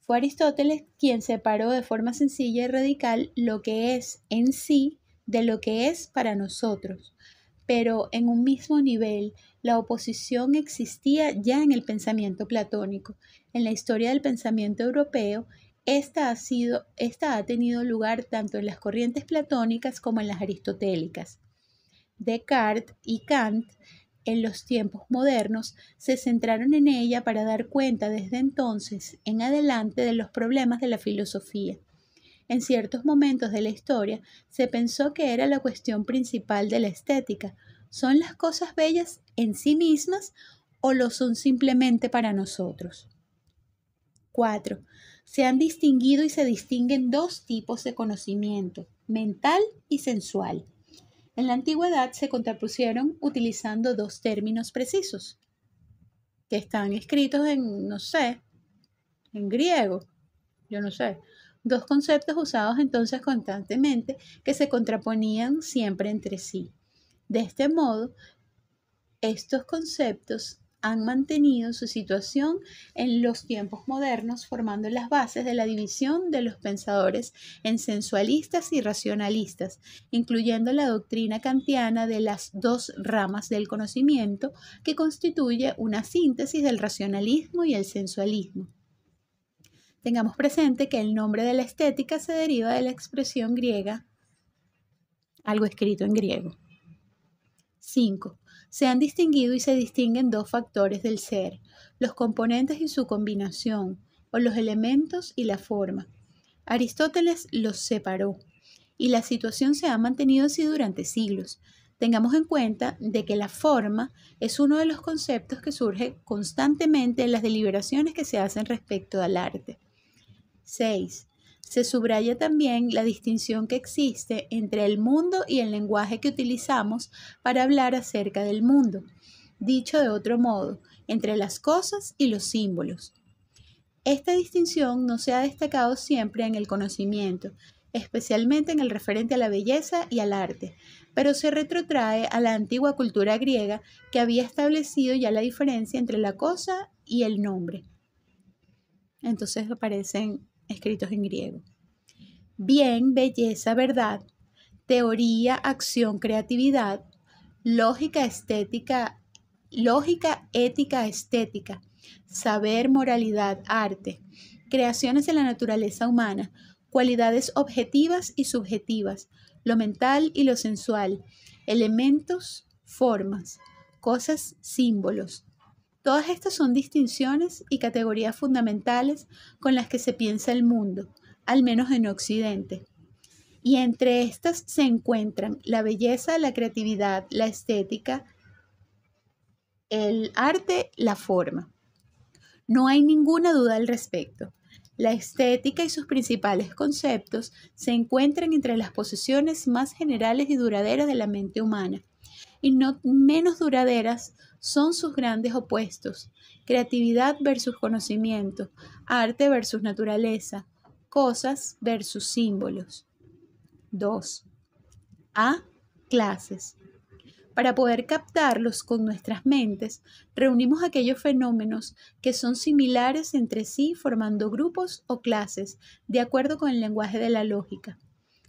Fue Aristóteles quien separó de forma sencilla y radical lo que es en sí de lo que es para nosotros. Pero en un mismo nivel, la oposición existía ya en el pensamiento platónico. En la historia del pensamiento europeo, esta ha, sido, esta ha tenido lugar tanto en las corrientes platónicas como en las aristotélicas. Descartes y Kant en los tiempos modernos se centraron en ella para dar cuenta desde entonces en adelante de los problemas de la filosofía. En ciertos momentos de la historia se pensó que era la cuestión principal de la estética. ¿Son las cosas bellas en sí mismas o lo son simplemente para nosotros? 4. Se han distinguido y se distinguen dos tipos de conocimiento, mental y sensual. En la antigüedad se contrapusieron utilizando dos términos precisos, que están escritos en, no sé, en griego, yo no sé, dos conceptos usados entonces constantemente que se contraponían siempre entre sí. De este modo, estos conceptos han mantenido su situación en los tiempos modernos, formando las bases de la división de los pensadores en sensualistas y racionalistas, incluyendo la doctrina kantiana de las dos ramas del conocimiento, que constituye una síntesis del racionalismo y el sensualismo. Tengamos presente que el nombre de la estética se deriva de la expresión griega, algo escrito en griego. 5 se han distinguido y se distinguen dos factores del ser, los componentes y su combinación, o los elementos y la forma. Aristóteles los separó, y la situación se ha mantenido así durante siglos. Tengamos en cuenta de que la forma es uno de los conceptos que surge constantemente en las deliberaciones que se hacen respecto al arte. 6. Se subraya también la distinción que existe entre el mundo y el lenguaje que utilizamos para hablar acerca del mundo, dicho de otro modo, entre las cosas y los símbolos. Esta distinción no se ha destacado siempre en el conocimiento, especialmente en el referente a la belleza y al arte, pero se retrotrae a la antigua cultura griega que había establecido ya la diferencia entre la cosa y el nombre. Entonces aparecen escritos en griego. Bien, belleza, verdad, teoría, acción, creatividad, lógica, estética, lógica, ética, estética, saber, moralidad, arte, creaciones de la naturaleza humana, cualidades objetivas y subjetivas, lo mental y lo sensual, elementos, formas, cosas, símbolos, Todas estas son distinciones y categorías fundamentales con las que se piensa el mundo, al menos en Occidente. Y entre estas se encuentran la belleza, la creatividad, la estética, el arte, la forma. No hay ninguna duda al respecto. La estética y sus principales conceptos se encuentran entre las posesiones más generales y duraderas de la mente humana y no menos duraderas son sus grandes opuestos, creatividad versus conocimiento, arte versus naturaleza, cosas versus símbolos. 2. A. Clases. Para poder captarlos con nuestras mentes, reunimos aquellos fenómenos que son similares entre sí formando grupos o clases, de acuerdo con el lenguaje de la lógica.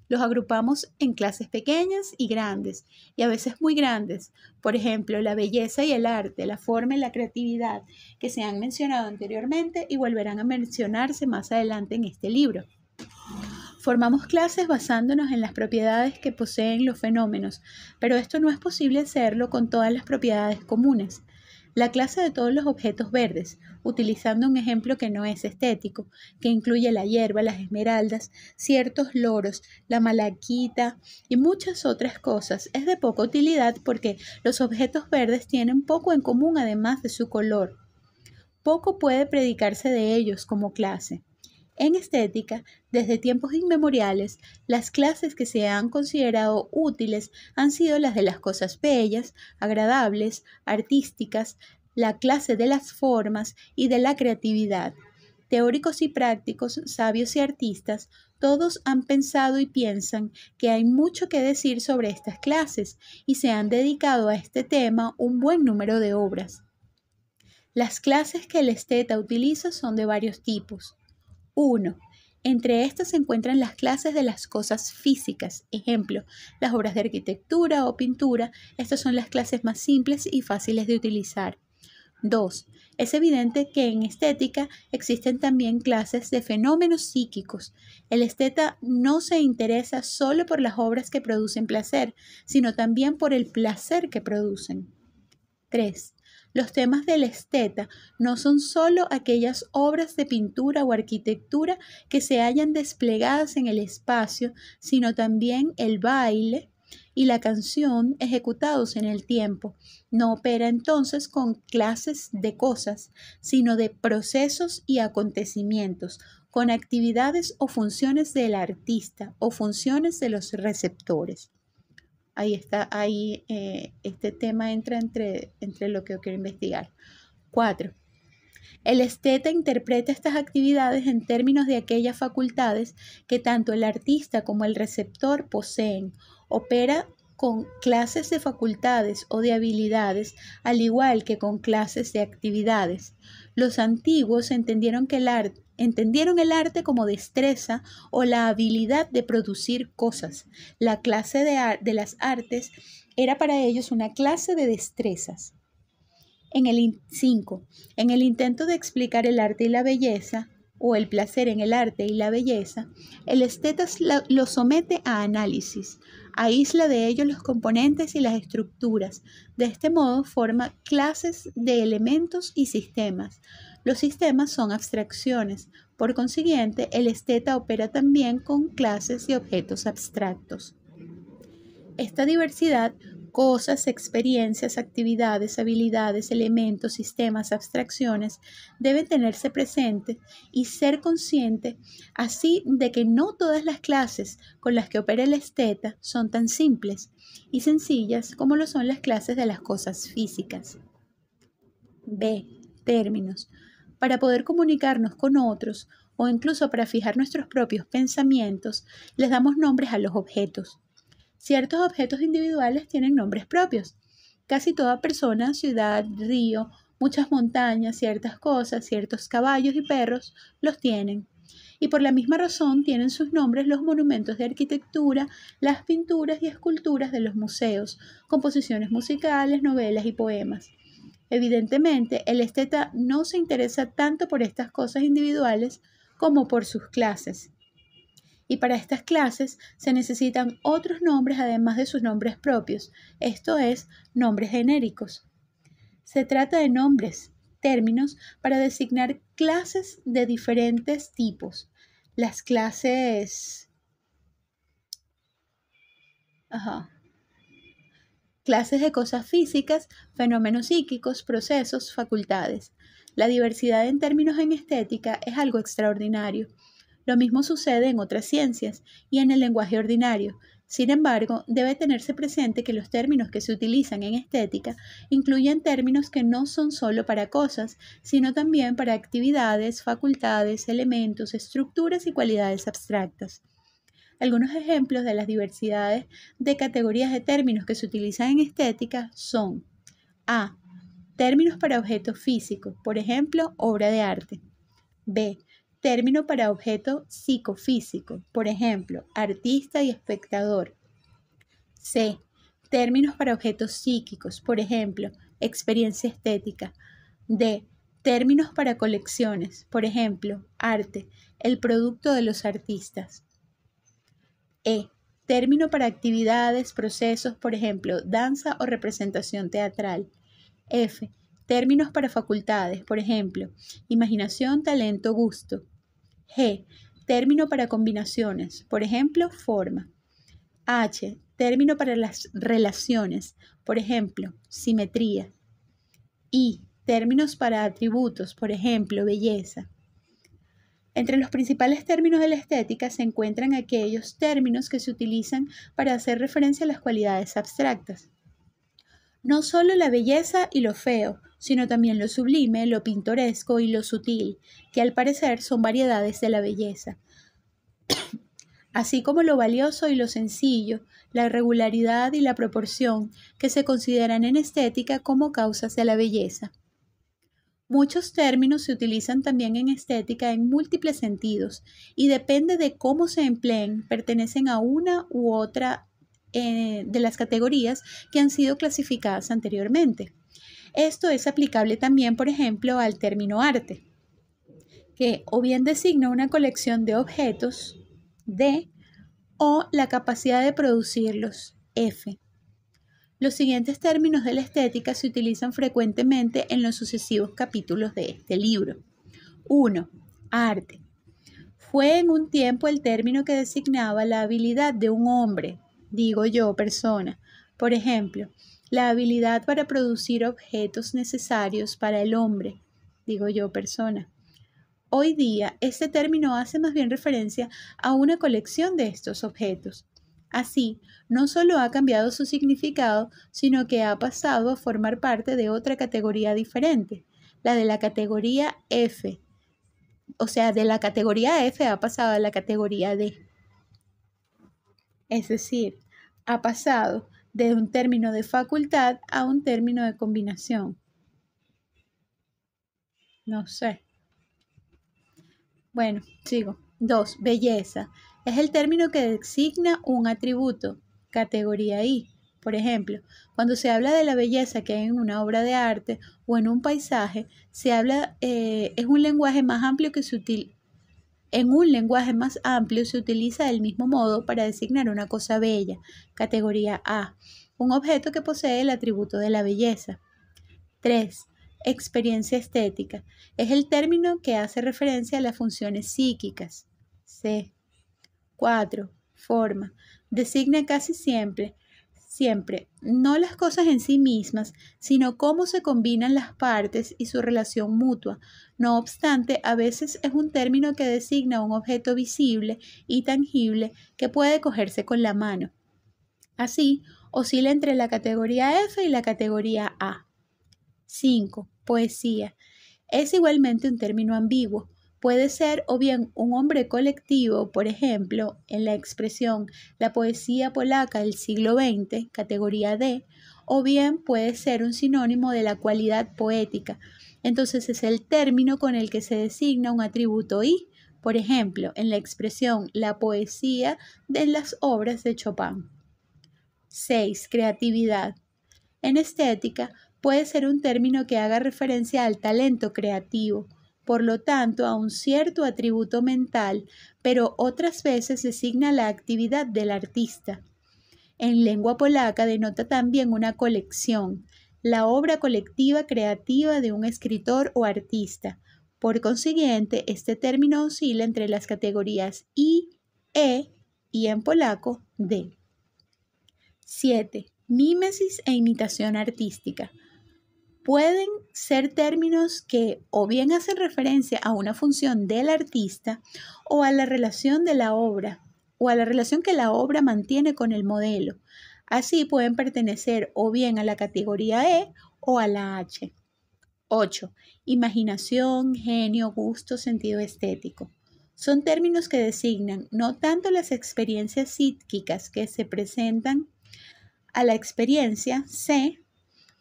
Los agrupamos en clases pequeñas y grandes, y a veces muy grandes. Por ejemplo, la belleza y el arte, la forma y la creatividad, que se han mencionado anteriormente y volverán a mencionarse más adelante en este libro. Formamos clases basándonos en las propiedades que poseen los fenómenos, pero esto no es posible hacerlo con todas las propiedades comunes la clase de todos los objetos verdes, utilizando un ejemplo que no es estético, que incluye la hierba, las esmeraldas, ciertos loros, la malaquita y muchas otras cosas. Es de poca utilidad porque los objetos verdes tienen poco en común además de su color. Poco puede predicarse de ellos como clase. En estética, desde tiempos inmemoriales, las clases que se han considerado útiles han sido las de las cosas bellas, agradables, artísticas, la clase de las formas y de la creatividad. Teóricos y prácticos, sabios y artistas, todos han pensado y piensan que hay mucho que decir sobre estas clases y se han dedicado a este tema un buen número de obras. Las clases que el esteta utiliza son de varios tipos. 1. Entre estas se encuentran las clases de las cosas físicas, ejemplo, las obras de arquitectura o pintura, estas son las clases más simples y fáciles de utilizar. 2. Es evidente que en estética existen también clases de fenómenos psíquicos. El esteta no se interesa solo por las obras que producen placer, sino también por el placer que producen. 3. Los temas del esteta no son sólo aquellas obras de pintura o arquitectura que se hayan desplegadas en el espacio, sino también el baile, y la canción ejecutados en el tiempo. No opera entonces con clases de cosas, sino de procesos y acontecimientos, con actividades o funciones del artista o funciones de los receptores ahí está, ahí eh, este tema entra entre, entre lo que yo quiero investigar. Cuatro, el esteta interpreta estas actividades en términos de aquellas facultades que tanto el artista como el receptor poseen. Opera con clases de facultades o de habilidades, al igual que con clases de actividades. Los antiguos entendieron que el arte Entendieron el arte como destreza o la habilidad de producir cosas. La clase de, de las artes era para ellos una clase de destrezas. En el 5. En el intento de explicar el arte y la belleza, o el placer en el arte y la belleza, el estetas lo somete a análisis, aísla de ellos los componentes y las estructuras. De este modo forma clases de elementos y sistemas. Los sistemas son abstracciones, por consiguiente, el esteta opera también con clases y objetos abstractos. Esta diversidad, cosas, experiencias, actividades, habilidades, elementos, sistemas, abstracciones, debe tenerse presente y ser consciente así de que no todas las clases con las que opera el esteta son tan simples y sencillas como lo son las clases de las cosas físicas. B. Términos para poder comunicarnos con otros o incluso para fijar nuestros propios pensamientos, les damos nombres a los objetos. Ciertos objetos individuales tienen nombres propios. Casi toda persona, ciudad, río, muchas montañas, ciertas cosas, ciertos caballos y perros los tienen. Y por la misma razón tienen sus nombres los monumentos de arquitectura, las pinturas y esculturas de los museos, composiciones musicales, novelas y poemas. Evidentemente, el esteta no se interesa tanto por estas cosas individuales como por sus clases. Y para estas clases se necesitan otros nombres además de sus nombres propios, esto es, nombres genéricos. Se trata de nombres, términos, para designar clases de diferentes tipos. Las clases... Ajá clases de cosas físicas, fenómenos psíquicos, procesos, facultades. La diversidad en términos en estética es algo extraordinario. Lo mismo sucede en otras ciencias y en el lenguaje ordinario. Sin embargo, debe tenerse presente que los términos que se utilizan en estética incluyen términos que no son solo para cosas, sino también para actividades, facultades, elementos, estructuras y cualidades abstractas. Algunos ejemplos de las diversidades de categorías de términos que se utilizan en estética son A. Términos para objetos físicos, por ejemplo, obra de arte. B. Término para objeto psicofísico, por ejemplo, artista y espectador. C. Términos para objetos psíquicos, por ejemplo, experiencia estética. D. Términos para colecciones, por ejemplo, arte, el producto de los artistas. E. Término para actividades, procesos, por ejemplo, danza o representación teatral. F. Términos para facultades, por ejemplo, imaginación, talento, gusto. G. Término para combinaciones, por ejemplo, forma. H. Término para las relaciones, por ejemplo, simetría. I. Términos para atributos, por ejemplo, belleza. Entre los principales términos de la estética se encuentran aquellos términos que se utilizan para hacer referencia a las cualidades abstractas. No solo la belleza y lo feo, sino también lo sublime, lo pintoresco y lo sutil, que al parecer son variedades de la belleza. (coughs) así como lo valioso y lo sencillo, la irregularidad y la proporción, que se consideran en estética como causas de la belleza. Muchos términos se utilizan también en estética en múltiples sentidos y depende de cómo se empleen, pertenecen a una u otra eh, de las categorías que han sido clasificadas anteriormente. Esto es aplicable también, por ejemplo, al término arte, que o bien designa una colección de objetos, D, o la capacidad de producirlos, F los siguientes términos de la estética se utilizan frecuentemente en los sucesivos capítulos de este libro. 1. Arte. Fue en un tiempo el término que designaba la habilidad de un hombre, digo yo, persona. Por ejemplo, la habilidad para producir objetos necesarios para el hombre, digo yo, persona. Hoy día, este término hace más bien referencia a una colección de estos objetos. Así, no solo ha cambiado su significado, sino que ha pasado a formar parte de otra categoría diferente, la de la categoría F. O sea, de la categoría F ha pasado a la categoría D. Es decir, ha pasado de un término de facultad a un término de combinación. No sé. Bueno, sigo. Dos. Belleza. Es el término que designa un atributo, categoría I. Por ejemplo, cuando se habla de la belleza que hay en una obra de arte o en un paisaje, se habla, eh, es un lenguaje más amplio que se En un lenguaje más amplio se utiliza del mismo modo para designar una cosa bella, categoría A, un objeto que posee el atributo de la belleza. 3. Experiencia estética. Es el término que hace referencia a las funciones psíquicas. C. 4. Forma. Designa casi siempre, siempre, no las cosas en sí mismas, sino cómo se combinan las partes y su relación mutua. No obstante, a veces es un término que designa un objeto visible y tangible que puede cogerse con la mano. Así, oscila entre la categoría F y la categoría A. 5. Poesía. Es igualmente un término ambiguo Puede ser o bien un hombre colectivo, por ejemplo, en la expresión la poesía polaca del siglo XX, categoría D, o bien puede ser un sinónimo de la cualidad poética. Entonces es el término con el que se designa un atributo I, por ejemplo, en la expresión la poesía de las obras de Chopin. 6. Creatividad. En estética puede ser un término que haga referencia al talento creativo, por lo tanto, a un cierto atributo mental, pero otras veces designa la actividad del artista. En lengua polaca denota también una colección, la obra colectiva creativa de un escritor o artista. Por consiguiente, este término oscila entre las categorías I, E y en polaco D. 7. Mímesis e imitación artística pueden ser términos que o bien hacen referencia a una función del artista o a la relación de la obra o a la relación que la obra mantiene con el modelo. Así pueden pertenecer o bien a la categoría E o a la H. 8. Imaginación, genio, gusto, sentido estético. Son términos que designan no tanto las experiencias psíquicas que se presentan a la experiencia C,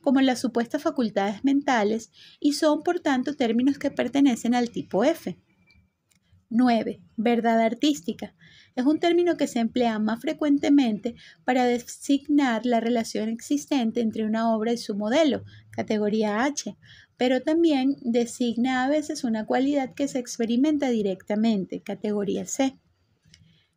como las supuestas facultades mentales y son por tanto términos que pertenecen al tipo F. 9. Verdad artística. Es un término que se emplea más frecuentemente para designar la relación existente entre una obra y su modelo, categoría H, pero también designa a veces una cualidad que se experimenta directamente, categoría C.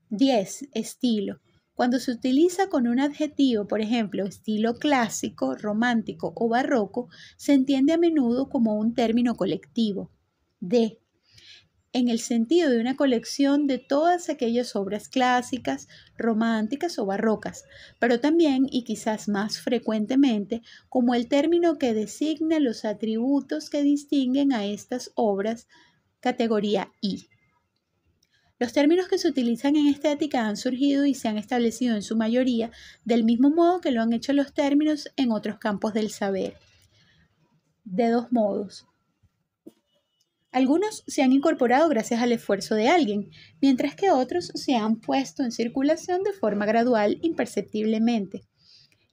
10. Estilo. Cuando se utiliza con un adjetivo, por ejemplo, estilo clásico, romántico o barroco, se entiende a menudo como un término colectivo. D. En el sentido de una colección de todas aquellas obras clásicas, románticas o barrocas, pero también y quizás más frecuentemente como el término que designa los atributos que distinguen a estas obras, categoría I. Los términos que se utilizan en estética han surgido y se han establecido en su mayoría del mismo modo que lo han hecho los términos en otros campos del saber. De dos modos. Algunos se han incorporado gracias al esfuerzo de alguien, mientras que otros se han puesto en circulación de forma gradual, imperceptiblemente.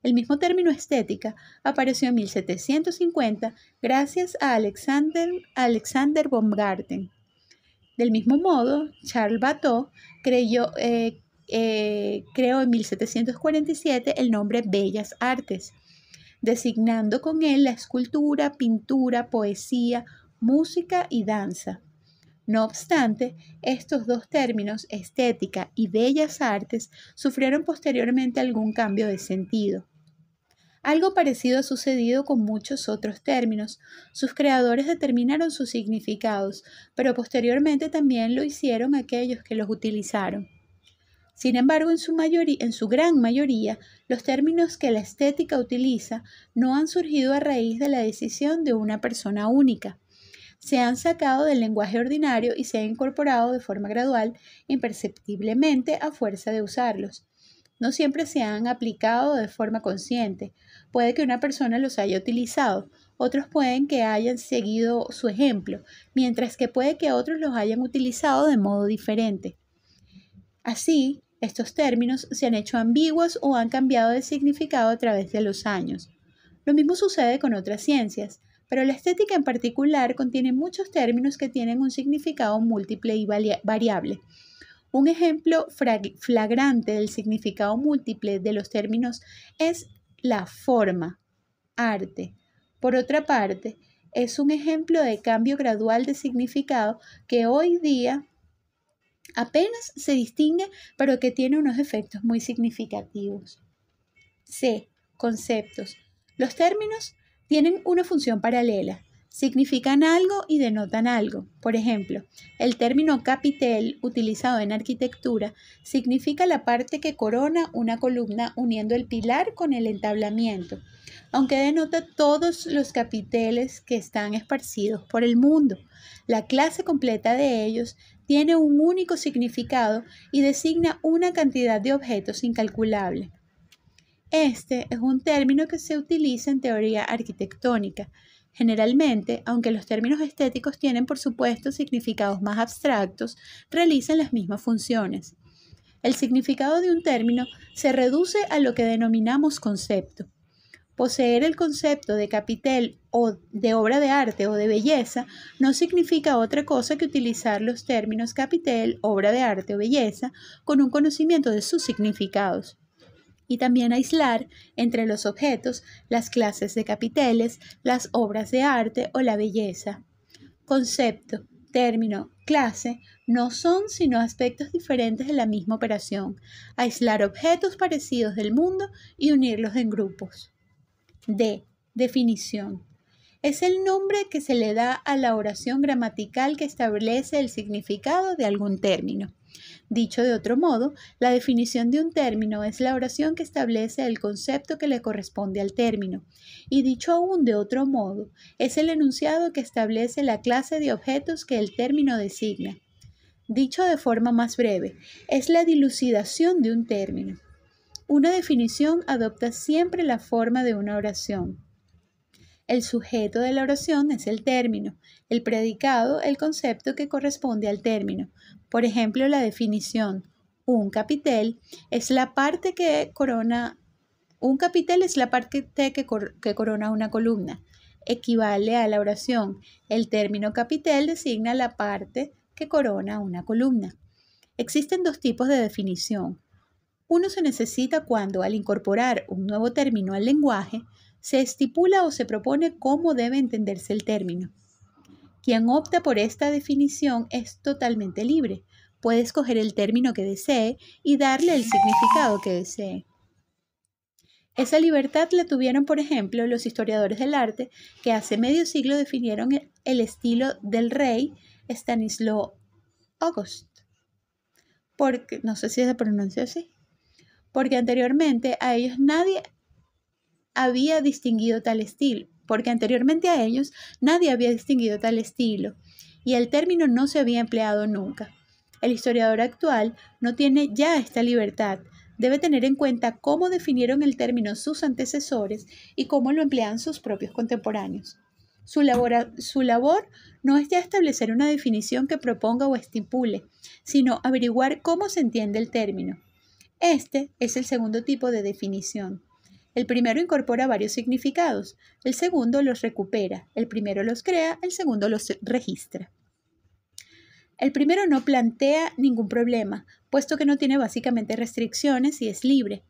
El mismo término estética apareció en 1750 gracias a Alexander, Alexander Baumgarten. Del mismo modo, Charles Bateau eh, eh, creó en 1747 el nombre Bellas Artes, designando con él la escultura, pintura, poesía, música y danza. No obstante, estos dos términos, estética y bellas artes, sufrieron posteriormente algún cambio de sentido. Algo parecido ha sucedido con muchos otros términos. Sus creadores determinaron sus significados, pero posteriormente también lo hicieron aquellos que los utilizaron. Sin embargo, en su, gran mayoría, los términos que la estética utiliza no han surgido a raíz de la decisión de una persona única. Se han sacado del lenguaje ordinario y se han incorporado de forma gradual, imperceptiblemente, a fuerza de usarlos no siempre se han aplicado de forma consciente. Puede que una persona los haya utilizado, otros pueden que hayan seguido su ejemplo, mientras que puede que otros los hayan utilizado de modo diferente. Así, estos términos se han hecho ambiguos o han cambiado de significado a través de los años. Lo mismo sucede con otras ciencias, pero la estética en particular contiene muchos términos que tienen un significado múltiple y variable. Un ejemplo flagrante del significado múltiple de los términos es la forma, arte. Por otra parte, es un ejemplo de cambio gradual de significado que hoy día apenas se distingue, pero que tiene unos efectos muy significativos. C. Conceptos. Los términos tienen una función paralela significan algo y denotan algo. Por ejemplo, el término capitel utilizado en arquitectura significa la parte que corona una columna uniendo el pilar con el entablamiento, aunque denota todos los capiteles que están esparcidos por el mundo. La clase completa de ellos tiene un único significado y designa una cantidad de objetos incalculable. Este es un término que se utiliza en teoría arquitectónica Generalmente, aunque los términos estéticos tienen por supuesto significados más abstractos, realizan las mismas funciones. El significado de un término se reduce a lo que denominamos concepto. Poseer el concepto de capitel o de obra de arte o de belleza no significa otra cosa que utilizar los términos capitel, obra de arte o belleza con un conocimiento de sus significados y también aislar entre los objetos las clases de capiteles, las obras de arte o la belleza. Concepto, término, clase no son sino aspectos diferentes de la misma operación, aislar objetos parecidos del mundo y unirlos en grupos. D. Definición. Es el nombre que se le da a la oración gramatical que establece el significado de algún término. Dicho de otro modo, la definición de un término es la oración que establece el concepto que le corresponde al término, y dicho aún de otro modo, es el enunciado que establece la clase de objetos que el término designa. Dicho de forma más breve, es la dilucidación de un término. Una definición adopta siempre la forma de una oración. El sujeto de la oración es el término, el predicado el concepto que corresponde al término. Por ejemplo, la definición un capitel es la parte que corona un capitel es la parte que, que corona una columna. Equivale a la oración. El término capitel designa la parte que corona una columna. Existen dos tipos de definición. Uno se necesita cuando al incorporar un nuevo término al lenguaje se estipula o se propone cómo debe entenderse el término. Quien opta por esta definición es totalmente libre, puede escoger el término que desee y darle el significado que desee. Esa libertad la tuvieron, por ejemplo, los historiadores del arte, que hace medio siglo definieron el estilo del rey Stanislaw August. Porque, no sé si se pronuncia así. Porque anteriormente a ellos nadie había distinguido tal estilo, porque anteriormente a ellos nadie había distinguido tal estilo, y el término no se había empleado nunca. El historiador actual no tiene ya esta libertad, debe tener en cuenta cómo definieron el término sus antecesores y cómo lo emplean sus propios contemporáneos. Su labor, no es ya establecer una definición que proponga o estipule, sino averiguar cómo se entiende el término. Este es el segundo tipo de definición. El primero incorpora varios significados, el segundo los recupera, el primero los crea, el segundo los registra. El primero no plantea ningún problema, puesto que no tiene básicamente restricciones y es libre.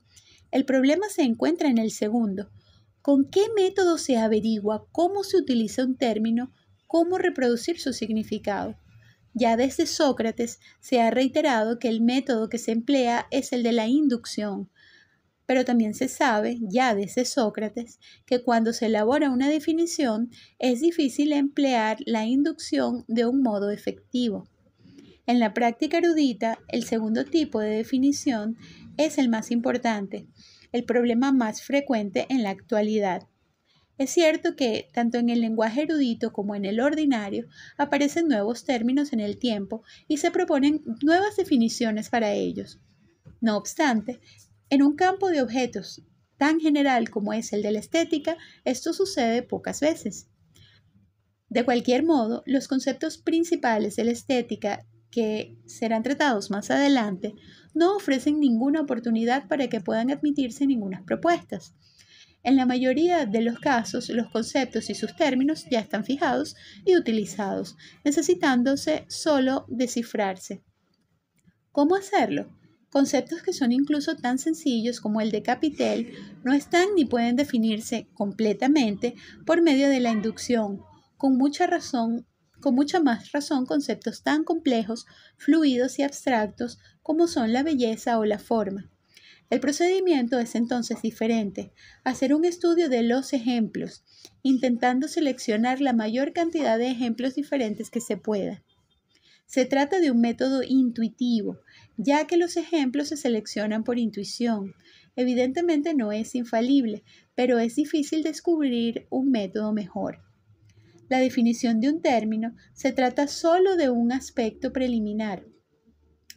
El problema se encuentra en el segundo. ¿Con qué método se averigua cómo se utiliza un término, cómo reproducir su significado? Ya desde Sócrates se ha reiterado que el método que se emplea es el de la inducción, pero también se sabe, ya desde Sócrates, que cuando se elabora una definición es difícil emplear la inducción de un modo efectivo. En la práctica erudita, el segundo tipo de definición es el más importante, el problema más frecuente en la actualidad. Es cierto que, tanto en el lenguaje erudito como en el ordinario, aparecen nuevos términos en el tiempo y se proponen nuevas definiciones para ellos. No obstante, en un campo de objetos tan general como es el de la estética, esto sucede pocas veces. De cualquier modo, los conceptos principales de la estética que serán tratados más adelante no ofrecen ninguna oportunidad para que puedan admitirse ninguna propuesta. En la mayoría de los casos, los conceptos y sus términos ya están fijados y utilizados, necesitándose solo descifrarse. ¿Cómo hacerlo? Conceptos que son incluso tan sencillos como el de capitel no están ni pueden definirse completamente por medio de la inducción. Con mucha razón, con mucha más razón conceptos tan complejos, fluidos y abstractos como son la belleza o la forma. El procedimiento es entonces diferente, hacer un estudio de los ejemplos, intentando seleccionar la mayor cantidad de ejemplos diferentes que se pueda. Se trata de un método intuitivo, ya que los ejemplos se seleccionan por intuición. Evidentemente no es infalible, pero es difícil descubrir un método mejor. La definición de un término se trata solo de un aspecto preliminar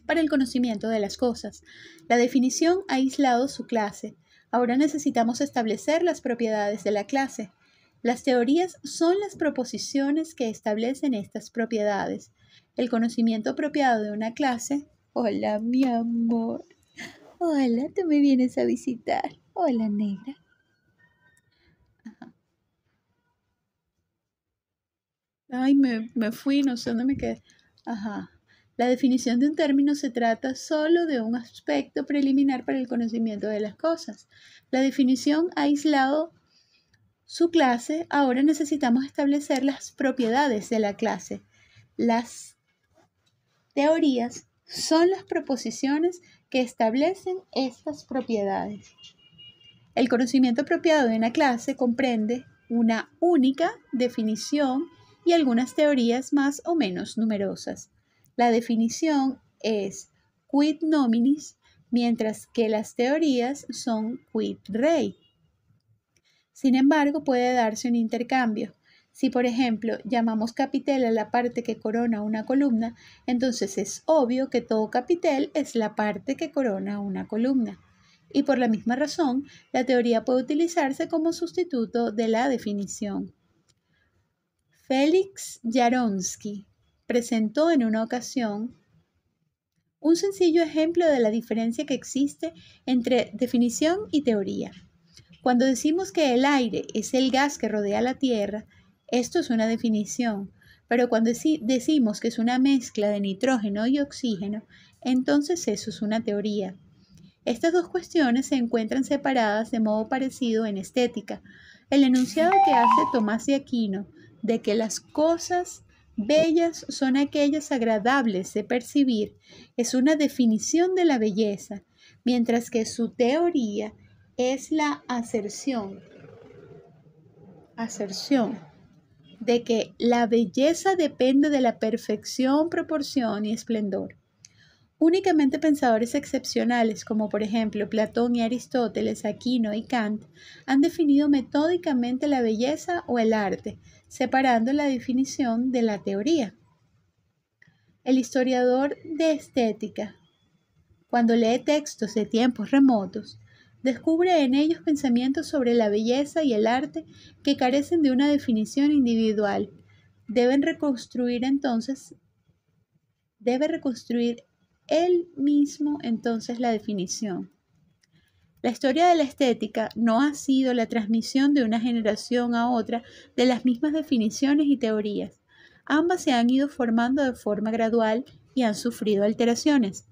para el conocimiento de las cosas. La definición ha aislado su clase. Ahora necesitamos establecer las propiedades de la clase. Las teorías son las proposiciones que establecen estas propiedades. El conocimiento apropiado de una clase. Hola, mi amor. Hola, tú me vienes a visitar. Hola, negra. Ajá. Ay, me, me fui, no sé dónde me quedé. Ajá. La definición de un término se trata solo de un aspecto preliminar para el conocimiento de las cosas. La definición ha aislado su clase, ahora necesitamos establecer las propiedades de la clase, las teorías son las proposiciones que establecen estas propiedades. El conocimiento apropiado de una clase comprende una única definición y algunas teorías más o menos numerosas. La definición es quid nominis, mientras que las teorías son quid rei. Sin embargo, puede darse un intercambio. Si, por ejemplo, llamamos capitel a la parte que corona una columna, entonces es obvio que todo capitel es la parte que corona una columna. Y por la misma razón, la teoría puede utilizarse como sustituto de la definición. Félix Jaronsky presentó en una ocasión un sencillo ejemplo de la diferencia que existe entre definición y teoría. Cuando decimos que el aire es el gas que rodea la Tierra, esto es una definición, pero cuando decimos que es una mezcla de nitrógeno y oxígeno, entonces eso es una teoría. Estas dos cuestiones se encuentran separadas de modo parecido en estética. El enunciado que hace Tomás de Aquino de que las cosas bellas son aquellas agradables de percibir es una definición de la belleza, mientras que su teoría es la aserción. Aserción de que la belleza depende de la perfección, proporción y esplendor. Únicamente pensadores excepcionales, como por ejemplo Platón y Aristóteles, Aquino y Kant, han definido metódicamente la belleza o el arte, separando la definición de la teoría. El historiador de estética, cuando lee textos de tiempos remotos, descubre en ellos pensamientos sobre la belleza y el arte que carecen de una definición individual. Deben reconstruir entonces, debe reconstruir él mismo entonces la definición. La historia de la estética no ha sido la transmisión de una generación a otra de las mismas definiciones y teorías. Ambas se han ido formando de forma gradual y han sufrido alteraciones.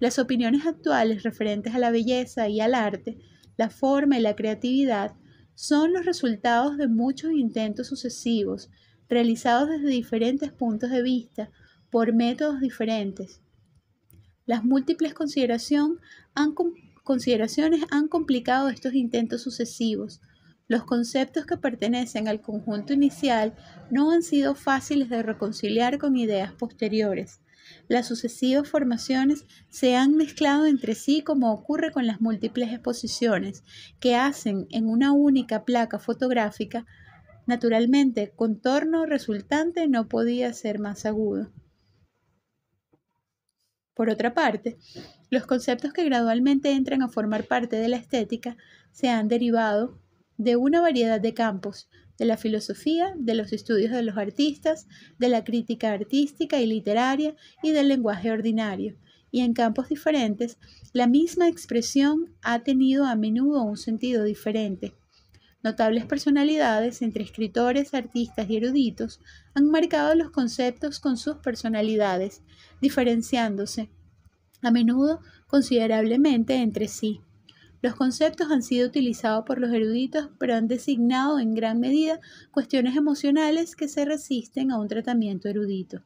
Las opiniones actuales referentes a la belleza y al arte, la forma y la creatividad son los resultados de muchos intentos sucesivos realizados desde diferentes puntos de vista por métodos diferentes. Las múltiples consideraciones han complicado estos intentos sucesivos. Los conceptos que pertenecen al conjunto inicial no han sido fáciles de reconciliar con ideas posteriores las sucesivas formaciones se han mezclado entre sí como ocurre con las múltiples exposiciones que hacen en una única placa fotográfica, naturalmente contorno resultante no podía ser más agudo. Por otra parte, los conceptos que gradualmente entran a formar parte de la estética se han derivado de una variedad de campos, de la filosofía, de los estudios de los artistas, de la crítica artística y literaria y del lenguaje ordinario. Y en campos diferentes, la misma expresión ha tenido a menudo un sentido diferente. Notables personalidades entre escritores, artistas y eruditos han marcado los conceptos con sus personalidades, diferenciándose a menudo considerablemente entre sí. Los conceptos han sido utilizados por los eruditos, pero han designado en gran medida cuestiones emocionales que se resisten a un tratamiento erudito.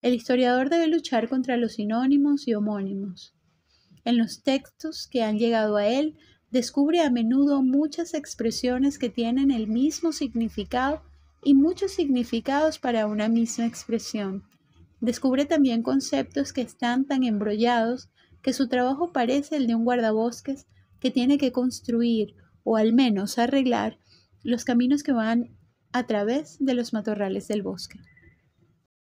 El historiador debe luchar contra los sinónimos y homónimos. En los textos que han llegado a él, descubre a menudo muchas expresiones que tienen el mismo significado y muchos significados para una misma expresión. Descubre también conceptos que están tan embrollados que su trabajo parece el de un guardabosques que tiene que construir o al menos arreglar los caminos que van a través de los matorrales del bosque.